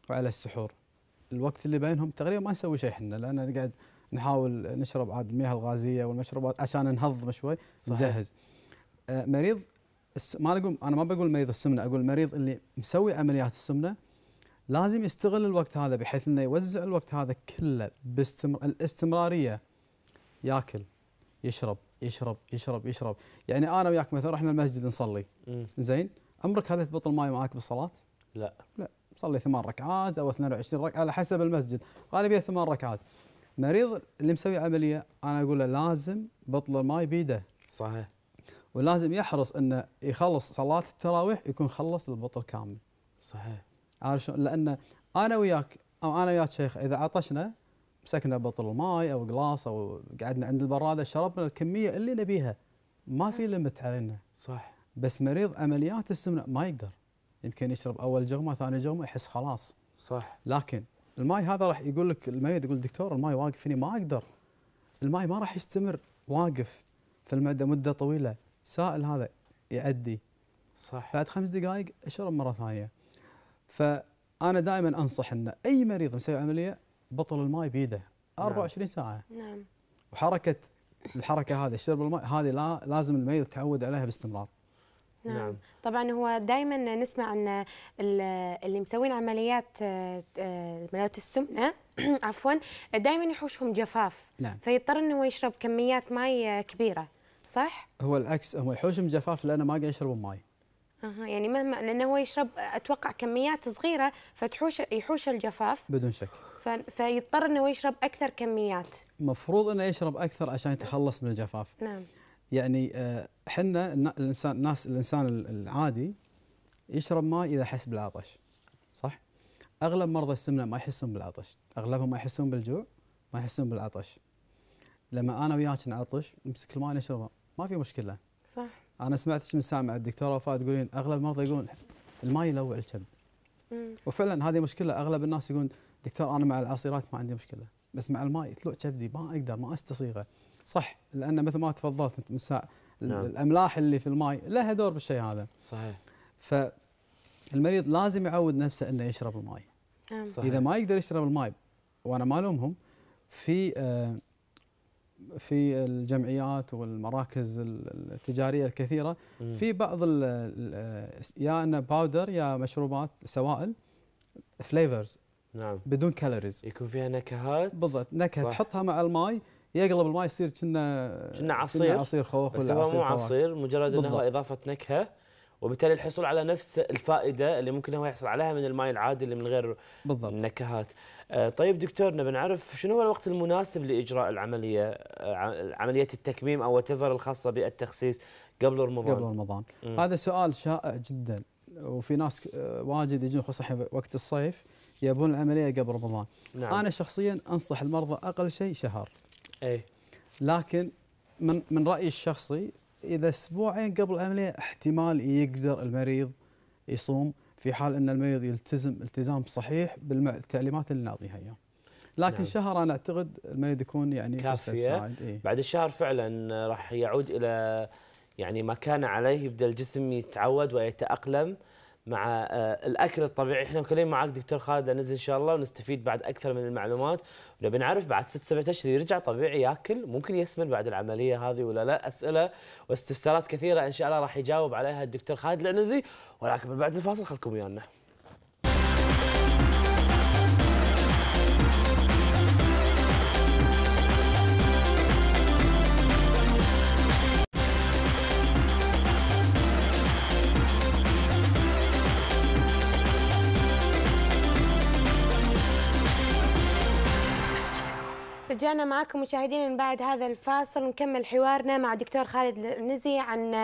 S5: وعلى السحور الوقت اللي بينهم تقريبا ما نسوي شيء احنا لان نقعد نحاول نشرب عاد المياه الغازيه والمشروبات عشان نهضم شوي نجهز آه، مريض الس... ما اقول انا ما بقول مريض السمنه اقول المريض اللي مسوي عمليات السمنه لازم يستغل الوقت هذا بحيث انه يوزع الوقت هذا كله باستمر... الاستمراريه ياكل يشرب يشرب يشرب يشرب يعني انا وياك مثلا رحنا المسجد نصلي زين عمرك هذا تبطل ماي معاك بالصلاه؟ لا لا صلي ثمان ركعات او 22 ركعه على حسب المسجد غالبيه ثمان ركعات مريض اللي مسوي عمليه انا اقول له لازم بطل الماي بيده صحيح ولازم يحرص انه يخلص صلاه التراويح يكون خلص البطل كامل صحيح عارف شلون لان انا وياك او انا وياك شيخ اذا عطشنا مسكنا بطل الماي او قلاص او قعدنا عند البراده شربنا الكميه اللي نبيها ما في لمت علينا صح بس مريض عمليات السمنه ما يقدر يمكن يشرب اول جرمه ثاني جرمه يحس خلاص صح لكن الماي هذا راح يقول لك المريض يقول دكتور الماي واقف هنا ما اقدر الماي ما راح يستمر واقف في المعده مده طويله سائل هذا يعدي صح بعد خمس دقائق اشرب مره ثانيه فانا دائما انصح ان اي مريض مسوي عمليه بطل الماي بيده 24 نعم. ساعه نعم وحركه الحركه هذه شرب الماء هذه لا لازم المريض يتعود عليها باستمرار نعم. نعم
S2: طبعا هو دائما نسمع ان اللي مسوين عمليات آه، عمليات السمنه [clears throat] عفوا دائما يحوشهم جفاف نعم. فيضطر انه هو يشرب كميات ماي آه، كبيره صح
S5: هو العكس هو يحوشهم جفاف لانه ما قاعد يشربون ماي
S2: اها يعني مهما لانه هو يشرب آه، اتوقع كميات صغيره فتحوش يحوش الجفاف بدون شك فيضطر انه يشرب اكثر كميات
S5: مفروض انه يشرب اكثر عشان يتخلص من الجفاف نعم يعني احنا آه، الانسان الناس الانسان العادي يشرب ماء اذا حس بالعطش صح؟ اغلب مرضى السمنه ما يحسون بالعطش، اغلبهم ما يحسون بالجوع ما يحسون بالعطش. لما انا وياك نعطش نمسك الماء نشربه ما في مشكله. صح. انا سمعتك من سامع الدكتوره وفاء تقولين اغلب المرضى يقولون الماء يلوع الكبد. وفعلا هذه مشكله اغلب الناس يقولون دكتور انا مع العصيرات ما عندي مشكله بس مع الماء يتلوع كبدي ما اقدر ما استصيغه. صح لان مثل ما تفضلت انت مساء نعم. الاملاح اللي في الماي لها دور بالشيء هذا صحيح فالمريض لازم يعود نفسه انه يشرب الماي
S2: نعم. صحيح. اذا ما
S5: يقدر يشرب الماي وانا ما الومهم في آه في الجمعيات والمراكز التجاريه الكثيره مم. في بعض يا انه باودر يا مشروبات سوائل فليفرز نعم بدون كالوريز يكون فيها نكهات بالضبط نكهه تحطها مع الماي يقلب الماء يصير كنا كنا عصير عصير خوخ ولا ولا هو مو عصير
S1: مجرد انه هو اضافه نكهه وبالتالي الحصول على نفس الفائده اللي ممكن هو يحصل عليها من الماء العادي اللي من غير بالضبط. النكهات آه، طيب دكتورنا بنعرف شنو هو الوقت المناسب لاجراء العمليه آه، عمليه التكميم او وتفر الخاصه بالتخسيس قبل رمضان قبل رمضان م. هذا
S5: سؤال شائع جدا وفي ناس آه، واجد يجون خصوصا وقت الصيف يبون العمليه قبل رمضان نعم. انا شخصيا انصح المرضى اقل شيء شهر اي لكن من من رايي الشخصي اذا اسبوعين قبل العمليه احتمال يقدر المريض يصوم في حال ان المريض يلتزم التزام صحيح بالتعليمات اللي نعطيها اياه. لكن نعم. شهر انا اعتقد المريض يكون يعني كافيه
S1: إيه؟ بعد الشهر فعلا راح يعود الى يعني ما كان عليه يبدا الجسم يتعود ويتاقلم مع آه، الاكل الطبيعي احنا مكلمين معاك دكتور خالد ننزل ان شاء الله ونستفيد بعد اكثر من المعلومات ونبي نعرف بعد ست سبعة اشهر يرجع طبيعي ياكل ممكن يسمن بعد العمليه هذه ولا لا اسئله واستفسارات كثيره ان شاء الله راح يجاوب عليها الدكتور خالد العنزي ولكن بعد الفاصل خلكم ويانا
S2: رجعنا معكم مشاهدينا من بعد هذا الفاصل ونكمل حوارنا مع الدكتور خالد النزي عن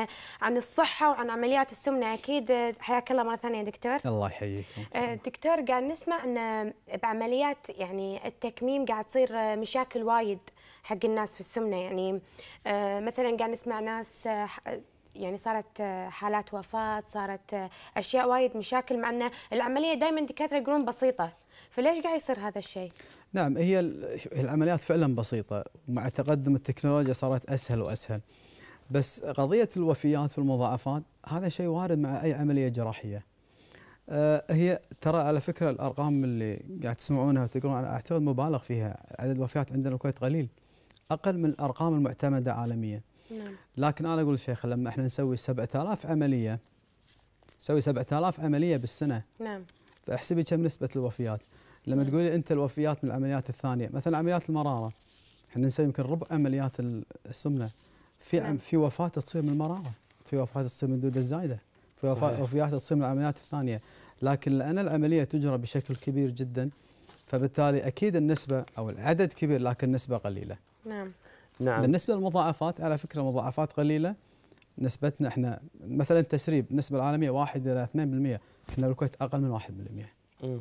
S2: عن الصحه وعن عمليات السمنه اكيد حياك الله مره ثانيه دكتور الله يحييك آه، دكتور قاعد نسمع ان بعمليات يعني التكميم قاعد تصير مشاكل وايد حق الناس في السمنه يعني آه، مثلا قاعد نسمع ناس آه، يعني صارت حالات وفاه صارت اشياء وايد مشاكل مع ان العمليه دائما الدكاتره يقولون بسيطه فليش قاعد يصير هذا الشيء
S5: نعم هي العمليات فعلا بسيطة ومع تقدم التكنولوجيا صارت أسهل وأسهل بس قضية الوفيات والمضاعفات هذا شيء وارد مع أي عملية جراحية آه، هي ترى على فكرة الأرقام اللي قاعد تسمعونها وتقرونها أعتقد مبالغ فيها عدد الوفيات عندنا الكويت قليل أقل من الأرقام المعتمدة عالميا نعم. لكن أنا أقول شيخ لما احنا نسوي 7000 عملية نسوي 7000 عملية بالسنة نعم فاحسبي كم نسبة الوفيات لما تقول انت الوفيات من العمليات الثانيه مثلا عمليات المراره احنا نسوي يمكن ربع عمليات السمنه في نعم. في وفاه تصير من المراره في وفاه تصير من الدوده الزايده في وفيات تصير من العمليات الثانيه لكن لان العمليه تجرى بشكل كبير جدا فبالتالي اكيد النسبه او العدد كبير لكن النسبه قليله نعم نعم بالنسبه للمضاعفات على فكره مضاعفات قليله نسبتنا احنا مثلا تسريب النسبه العالميه 1 الى 2% احنا بالكويت اقل من 1% امم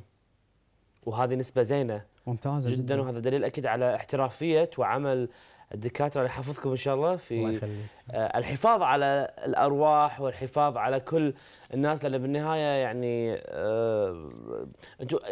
S1: وهذه نسبه زينه
S5: ممتازه جدا, جداً.
S1: وهذا دليل اكيد على احترافيه وعمل الدكاتره الله يحفظكم ان شاء الله في آه الحفاظ على الارواح والحفاظ على كل الناس لان بالنهايه يعني آه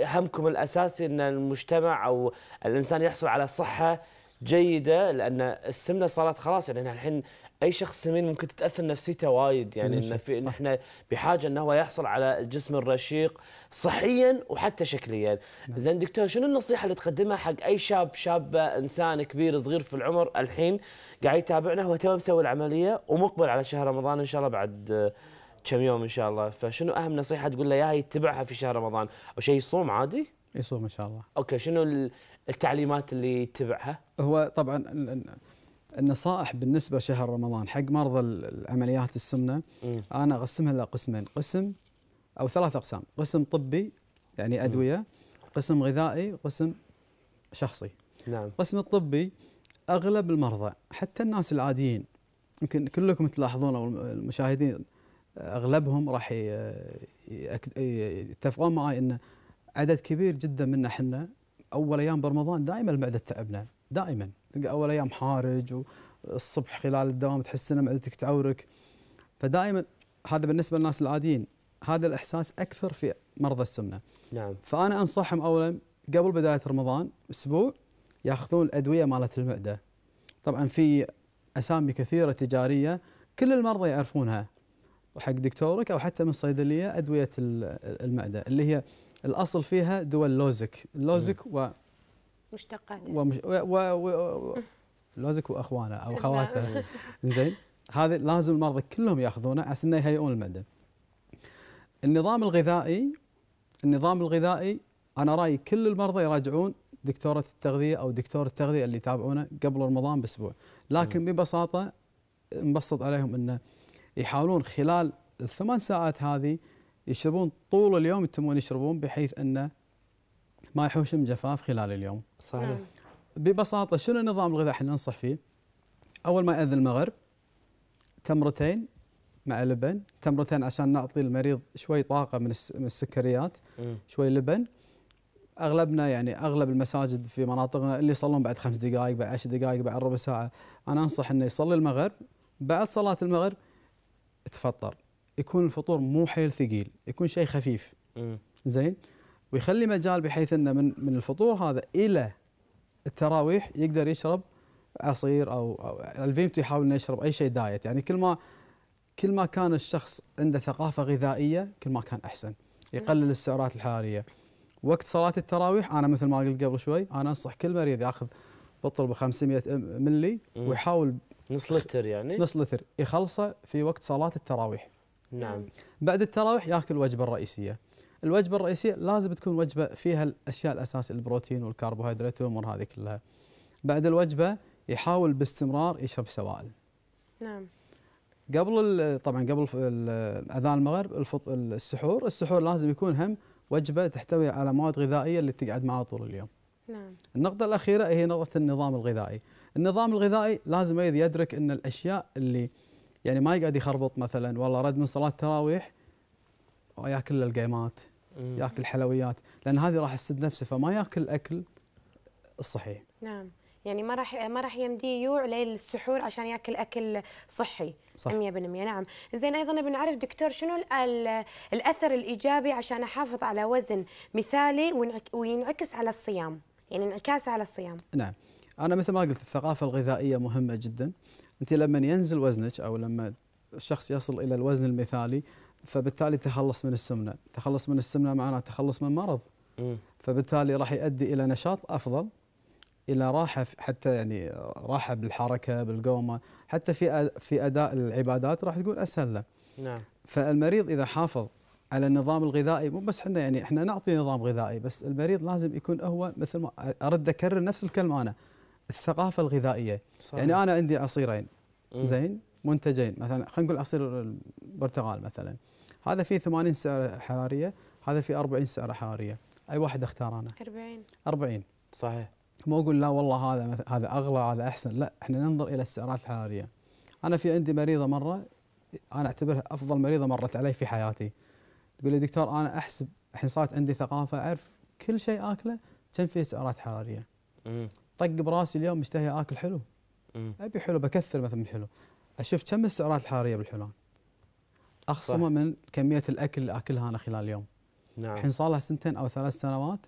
S1: همكم الاساسي ان المجتمع او الانسان يحصل على صحه جيده لان السمنه صارت خلاص يعني الحين اي شخص سمين ممكن تتاثر نفسيته وايد يعني انه في إن احنا بحاجه انه هو يحصل على الجسم الرشيق صحيا وحتى شكليا نعم. زين دكتور شنو النصيحه اللي تقدمها حق اي شاب شابه انسان كبير صغير في العمر الحين قاعد يتابعنا هو تو مسوي العمليه ومقبل على شهر رمضان ان شاء الله بعد كم يوم ان شاء الله فشنو اهم نصيحه تقول له اياها يتبعها في شهر رمضان او شيء يصوم عادي
S5: يصوم ان شاء الله
S1: اوكي شنو التعليمات اللي يتبعها
S5: هو طبعا النصائح بالنسبه لشهر رمضان حق مرضى العمليات السمنه م. انا اقسمها الى قسمين قسم او ثلاث اقسام قسم طبي يعني ادويه م. قسم غذائي قسم شخصي نعم القسم الطبي اغلب المرضى حتى الناس العاديين يمكن كلكم تلاحظون او المشاهدين اغلبهم راح يتفقون معي ان عدد كبير جدا منا احنا اول ايام برمضان دائما المعده تعبنا دائما تلقى اول ايام حارج والصبح خلال الدوام تحس ان معدتك تعورك فدائما هذا بالنسبه للناس العاديين هذا الاحساس اكثر في مرضى السمنه نعم فانا انصحهم اولا قبل بدايه رمضان اسبوع ياخذون الادويه مالت المعده طبعا في اسامي كثيره تجاريه كل المرضى يعرفونها حق دكتورك او حتى من الصيدليه ادويه المعده اللي هي الاصل فيها دول لوزك اللوزك نعم. مشتقاته ومش... و... و... و... واخوانه او اخواته زين هذا لازم المرضى كلهم ياخذونه على انه يهيئون المعده. النظام الغذائي النظام الغذائي انا رايي كل المرضى يراجعون دكتوره التغذيه او دكتور التغذيه اللي يتابعونه قبل رمضان باسبوع، لكن ببساطه نبسط عليهم انه يحاولون خلال الثمان ساعات هذه يشربون طول اليوم يتمون يشربون بحيث انه ما يحوشهم جفاف خلال اليوم. صحيح نعم. ببساطه شنو النظام الغذاء احنا ننصح فيه؟ اول ما ياذن المغرب تمرتين مع لبن تمرتين عشان نعطي المريض شوي طاقه من السكريات شوي لبن اغلبنا يعني اغلب المساجد في مناطقنا اللي يصلون بعد خمس دقائق بعد عشر دقائق بعد ربع ساعه انا انصح انه يصلي المغرب بعد صلاه المغرب تفطر يكون الفطور مو حيل ثقيل يكون شيء خفيف زين ويخلي مجال بحيث انه من من الفطور هذا الى التراويح يقدر يشرب عصير او, أو الفيمتو يحاول انه يشرب اي شيء دايت يعني كل ما كل ما كان الشخص عنده ثقافه غذائيه كل ما كان احسن يقلل السعرات الحراريه وقت صلاه التراويح انا مثل ما قلت قبل شوي انا انصح كل مريض ياخذ بطل ب 500 ملي ويحاول نص لتر يعني نص لتر يخلصه في وقت صلاه التراويح نعم بعد التراويح ياكل الوجبه الرئيسيه الوجبه الرئيسيه لازم تكون وجبه فيها الاشياء الاساسيه البروتين والكربوهيدرات والامور هذه كلها بعد الوجبه يحاول باستمرار يشرب سوائل نعم قبل طبعا قبل اذان المغرب السحور السحور لازم يكون هم وجبه تحتوي على مواد غذائيه اللي تقعد معاه طول اليوم نعم النقطه الاخيره هي نقطه النظام الغذائي النظام الغذائي لازم يدرك ان الاشياء اللي يعني ما يقعد يخربط مثلا والله رد من صلاه التراويح وياكل القيمات مم. ياكل حلويات لان هذه راح تسد نفسه فما ياكل الاكل الصحيح
S2: نعم يعني ما راح ما راح يمديه يوع للسحور عشان ياكل اكل صحي صح. 100% نعم زين ايضا بنعرف دكتور شنو الاثر الايجابي عشان احافظ على وزن مثالي وينعكس على الصيام يعني انعكاسه على الصيام
S5: نعم انا مثل ما قلت الثقافه الغذائيه مهمه جدا انت لما ينزل وزنك او لما الشخص يصل الى الوزن المثالي فبالتالي تخلص من السمنه، تخلص من السمنه معناه تخلص من مرض. فبالتالي راح يؤدي الى نشاط افضل الى راحه حتى يعني راحه بالحركه بالقومه، حتى في في اداء العبادات راح تكون اسهل له. نعم. فالمريض اذا حافظ على النظام الغذائي مو بس احنا يعني احنا نعطي نظام غذائي بس المريض لازم يكون هو مثل ما ارد اكرر نفس الكلمه انا الثقافه الغذائيه صحيح. يعني انا عندي عصيرين زين منتجين مثلا خلينا نقول عصير البرتقال مثلا هذا فيه 80 سعره حراريه هذا فيه 40 سعره حراريه اي واحد اختار انا 40 40 صحيح مو اقول لا والله هذا هذا اغلى هذا احسن لا احنا ننظر الى السعرات الحراريه انا في عندي مريضه مره انا اعتبرها افضل مريضه مرت علي في حياتي تقول لي دكتور انا احسب الحين صارت عندي ثقافه اعرف كل شيء اكله كم فيه سعرات حراريه طق براسي اليوم مشتهي اكل حلو ابي حلو بكثر مثلا من الحلو اشوف كم السعرات الحراريه بالحلو اخصمه من كميه الاكل اللي اكلها انا خلال اليوم نعم الحين صار لها سنتين او ثلاث سنوات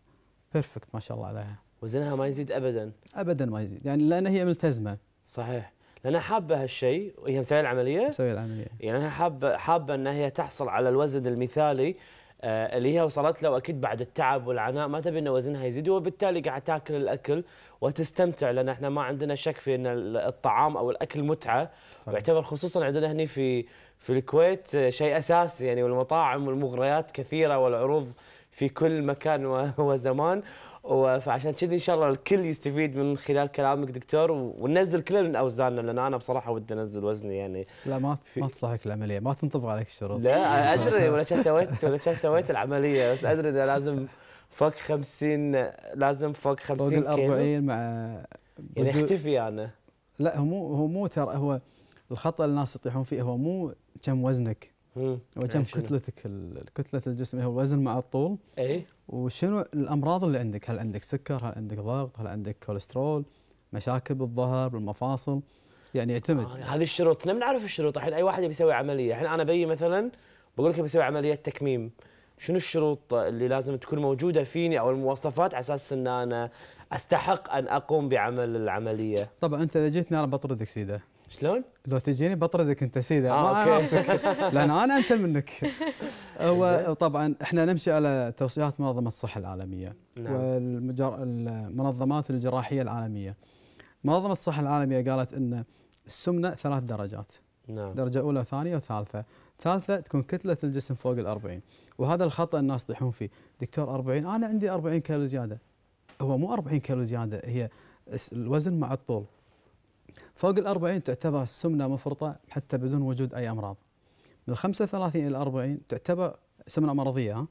S5: بيرفكت ما شاء الله عليها
S1: وزنها ما يزيد ابدا
S5: ابدا ما يزيد يعني لان هي ملتزمه صحيح
S1: لانها حابه هالشيء وهي مسويه العمليه مسويه العمليه يعني حابه حابه ان هي تحصل على الوزن المثالي آه، اللي هي وصلت له واكيد بعد التعب والعناء ما تبي ان وزنها يزيد وبالتالي قاعد تاكل الاكل وتستمتع لان احنا ما عندنا شك في ان الطعام او الاكل متعه ويعتبر خصوصا عندنا هنا في في الكويت شيء اساسي يعني والمطاعم والمغريات كثيره والعروض في كل مكان [laughs] وزمان فعشان كذي ان شاء الله الكل يستفيد من خلال كلامك دكتور وننزل كل من اوزاننا لان انا بصراحه ودي انزل
S5: وزني يعني لا ما في... ما تصلحك العمليه ما تنطبق عليك الشروط لا ادري ولا كان
S1: سويت ولا كان سويت العمليه بس ادري انه لازم فوق 50 لازم فوق 50 فوق ال 40
S5: مع يعني اختفي انا لا هو مو هو مو ترى هو الخطا اللي الناس يطيحون فيه هو مو كم وزنك وكم يعني كتلتك كتله الجسم اللي هو الوزن مع الطول اي وشنو الامراض اللي عندك هل عندك سكر هل عندك ضغط هل عندك كوليسترول مشاكل بالظهر بالمفاصل يعني يعتمد آه هذه الشروط
S1: احنا نعرف الشروط الحين اي واحد يبي يسوي عمليه الحين انا بي مثلا بقول لك بسوي عمليه تكميم شنو الشروط اللي لازم تكون موجوده فيني او المواصفات على اساس ان انا
S5: استحق ان اقوم بعمل العمليه طبعا انت اذا جيتني انا بطردك سيده شلون؟ لو تجيني بطردك انت سيده آه ما أوكي. [laughs] لان انا انت منك هو طبعا احنا نمشي على توصيات منظمه الصحه العالميه نعم. والمنظمات الجراحيه العالميه منظمه الصحه العالميه قالت ان السمنه ثلاث درجات نعم. درجه اولى ثانيه وثالثه ثالثه تكون كتله الجسم فوق ال 40 وهذا الخطا الناس يطيحون فيه دكتور 40 انا عندي 40 كيلو زياده هو مو 40 كيلو زياده هي الوزن مع الطول فوق ال 40 تعتبر السمنه مفرطه حتى بدون وجود اي امراض. من 35 الى 40 تعتبر سمنه مرضيه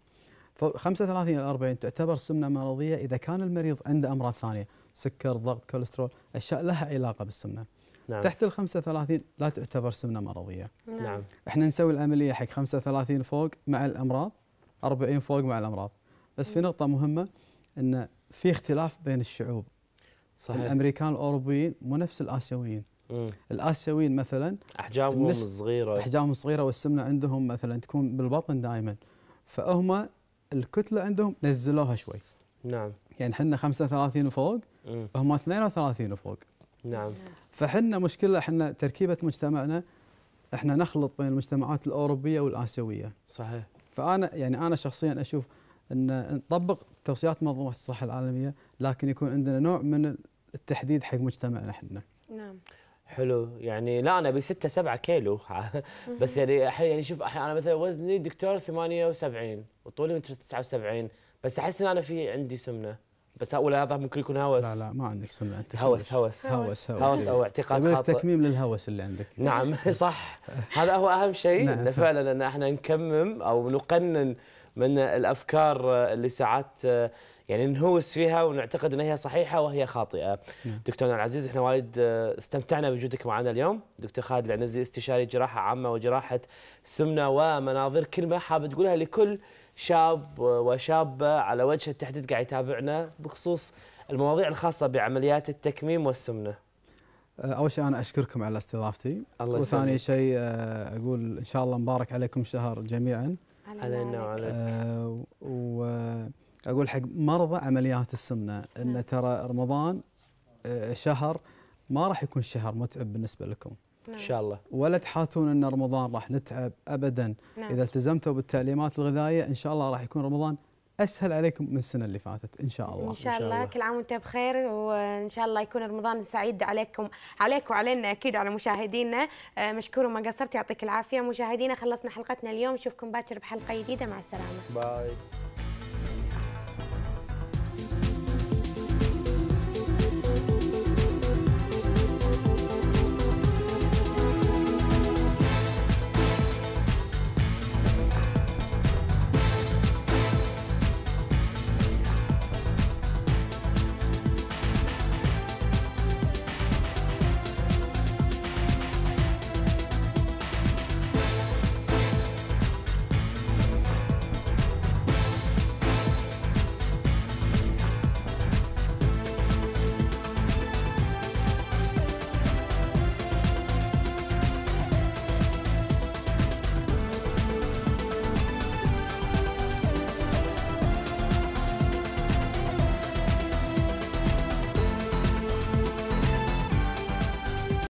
S5: فوق 35 الى 40 تعتبر سمنه مرضيه اذا كان المريض عنده امراض ثانيه سكر، ضغط، كوليسترول، اشياء لها علاقه بالسمنه. نعم. تحت ال 35 لا تعتبر سمنه مرضيه. نعم. نعم. احنا نسوي العمليه حق 35 فوق مع الامراض 40 فوق مع الامراض. بس في نقطه مهمه ان في اختلاف بين الشعوب صحيح. الامريكان الاوروبيين مو نفس الاسيويين مم. الاسيويين مثلا احجامهم صغيره احجامهم صغيره والسمنه عندهم مثلا تكون بالبطن دائما فهم الكتله عندهم نزلوها شوي نعم يعني احنا 35 وفوق هم 32 وفوق نعم فحنا مشكله احنا تركيبه مجتمعنا احنا نخلط بين المجتمعات الاوروبيه والاسيويه صحيح فانا يعني انا شخصيا اشوف ان نطبق توصيات منظمه الصحه العالميه لكن يكون عندنا نوع من التحديد حق مجتمعنا احنا نعم
S1: حلو يعني لا انا ابي 6 7 كيلو [laughs] بس يعني احيانا يعني شوف احيانا انا مثلا وزني دكتور 78 وطولي متر 79 بس احس ان انا في عندي سمنه بس ولا هذا ممكن يكون هوس لا لا
S5: ما عندك سمنه انت هوس هوس هوس هوس او اعتقاد خاطئ تكميم للهوس اللي عندك
S1: نعم [laughs] صح هذا هو اهم شيء انه نعم. فعلا ان احنا نكمم او نقنن من الافكار اللي ساعات يعني نهوس فيها ونعتقد ان هي صحيحه وهي خاطئه. نعم. دكتورنا العزيز احنا وايد استمتعنا بوجودك معنا اليوم، دكتور خالد العنزي استشاري جراحه عامه وجراحه سمنه ومناظر، كلمه حاب تقولها لكل شاب وشابه على وجه التحديد قاعد يتابعنا بخصوص المواضيع الخاصه بعمليات التكميم والسمنه.
S5: أه، اول شيء انا اشكركم على استضافتي الله وثاني شيء أه، اقول ان شاء الله مبارك عليكم شهر جميعا علينا وعليك آه، واقول حق مرضى عمليات السمنه ان نعم. ترى رمضان آه، شهر ما راح يكون شهر متعب بالنسبه لكم نعم. ان شاء الله ولا تحاتون ان رمضان راح نتعب ابدا نعم. اذا التزمتوا بالتعليمات الغذائيه ان شاء الله راح يكون رمضان اسهل عليكم من السنه اللي فاتت ان شاء الله ان شاء الله, كل
S2: عام وانت بخير وان شاء الله يكون رمضان سعيد عليكم عليك وعلينا اكيد على مشاهدينا آه، مشكور وما قصرت يعطيك العافيه مشاهدينا خلصنا حلقتنا اليوم نشوفكم باكر بحلقه جديده مع السلامه
S5: باي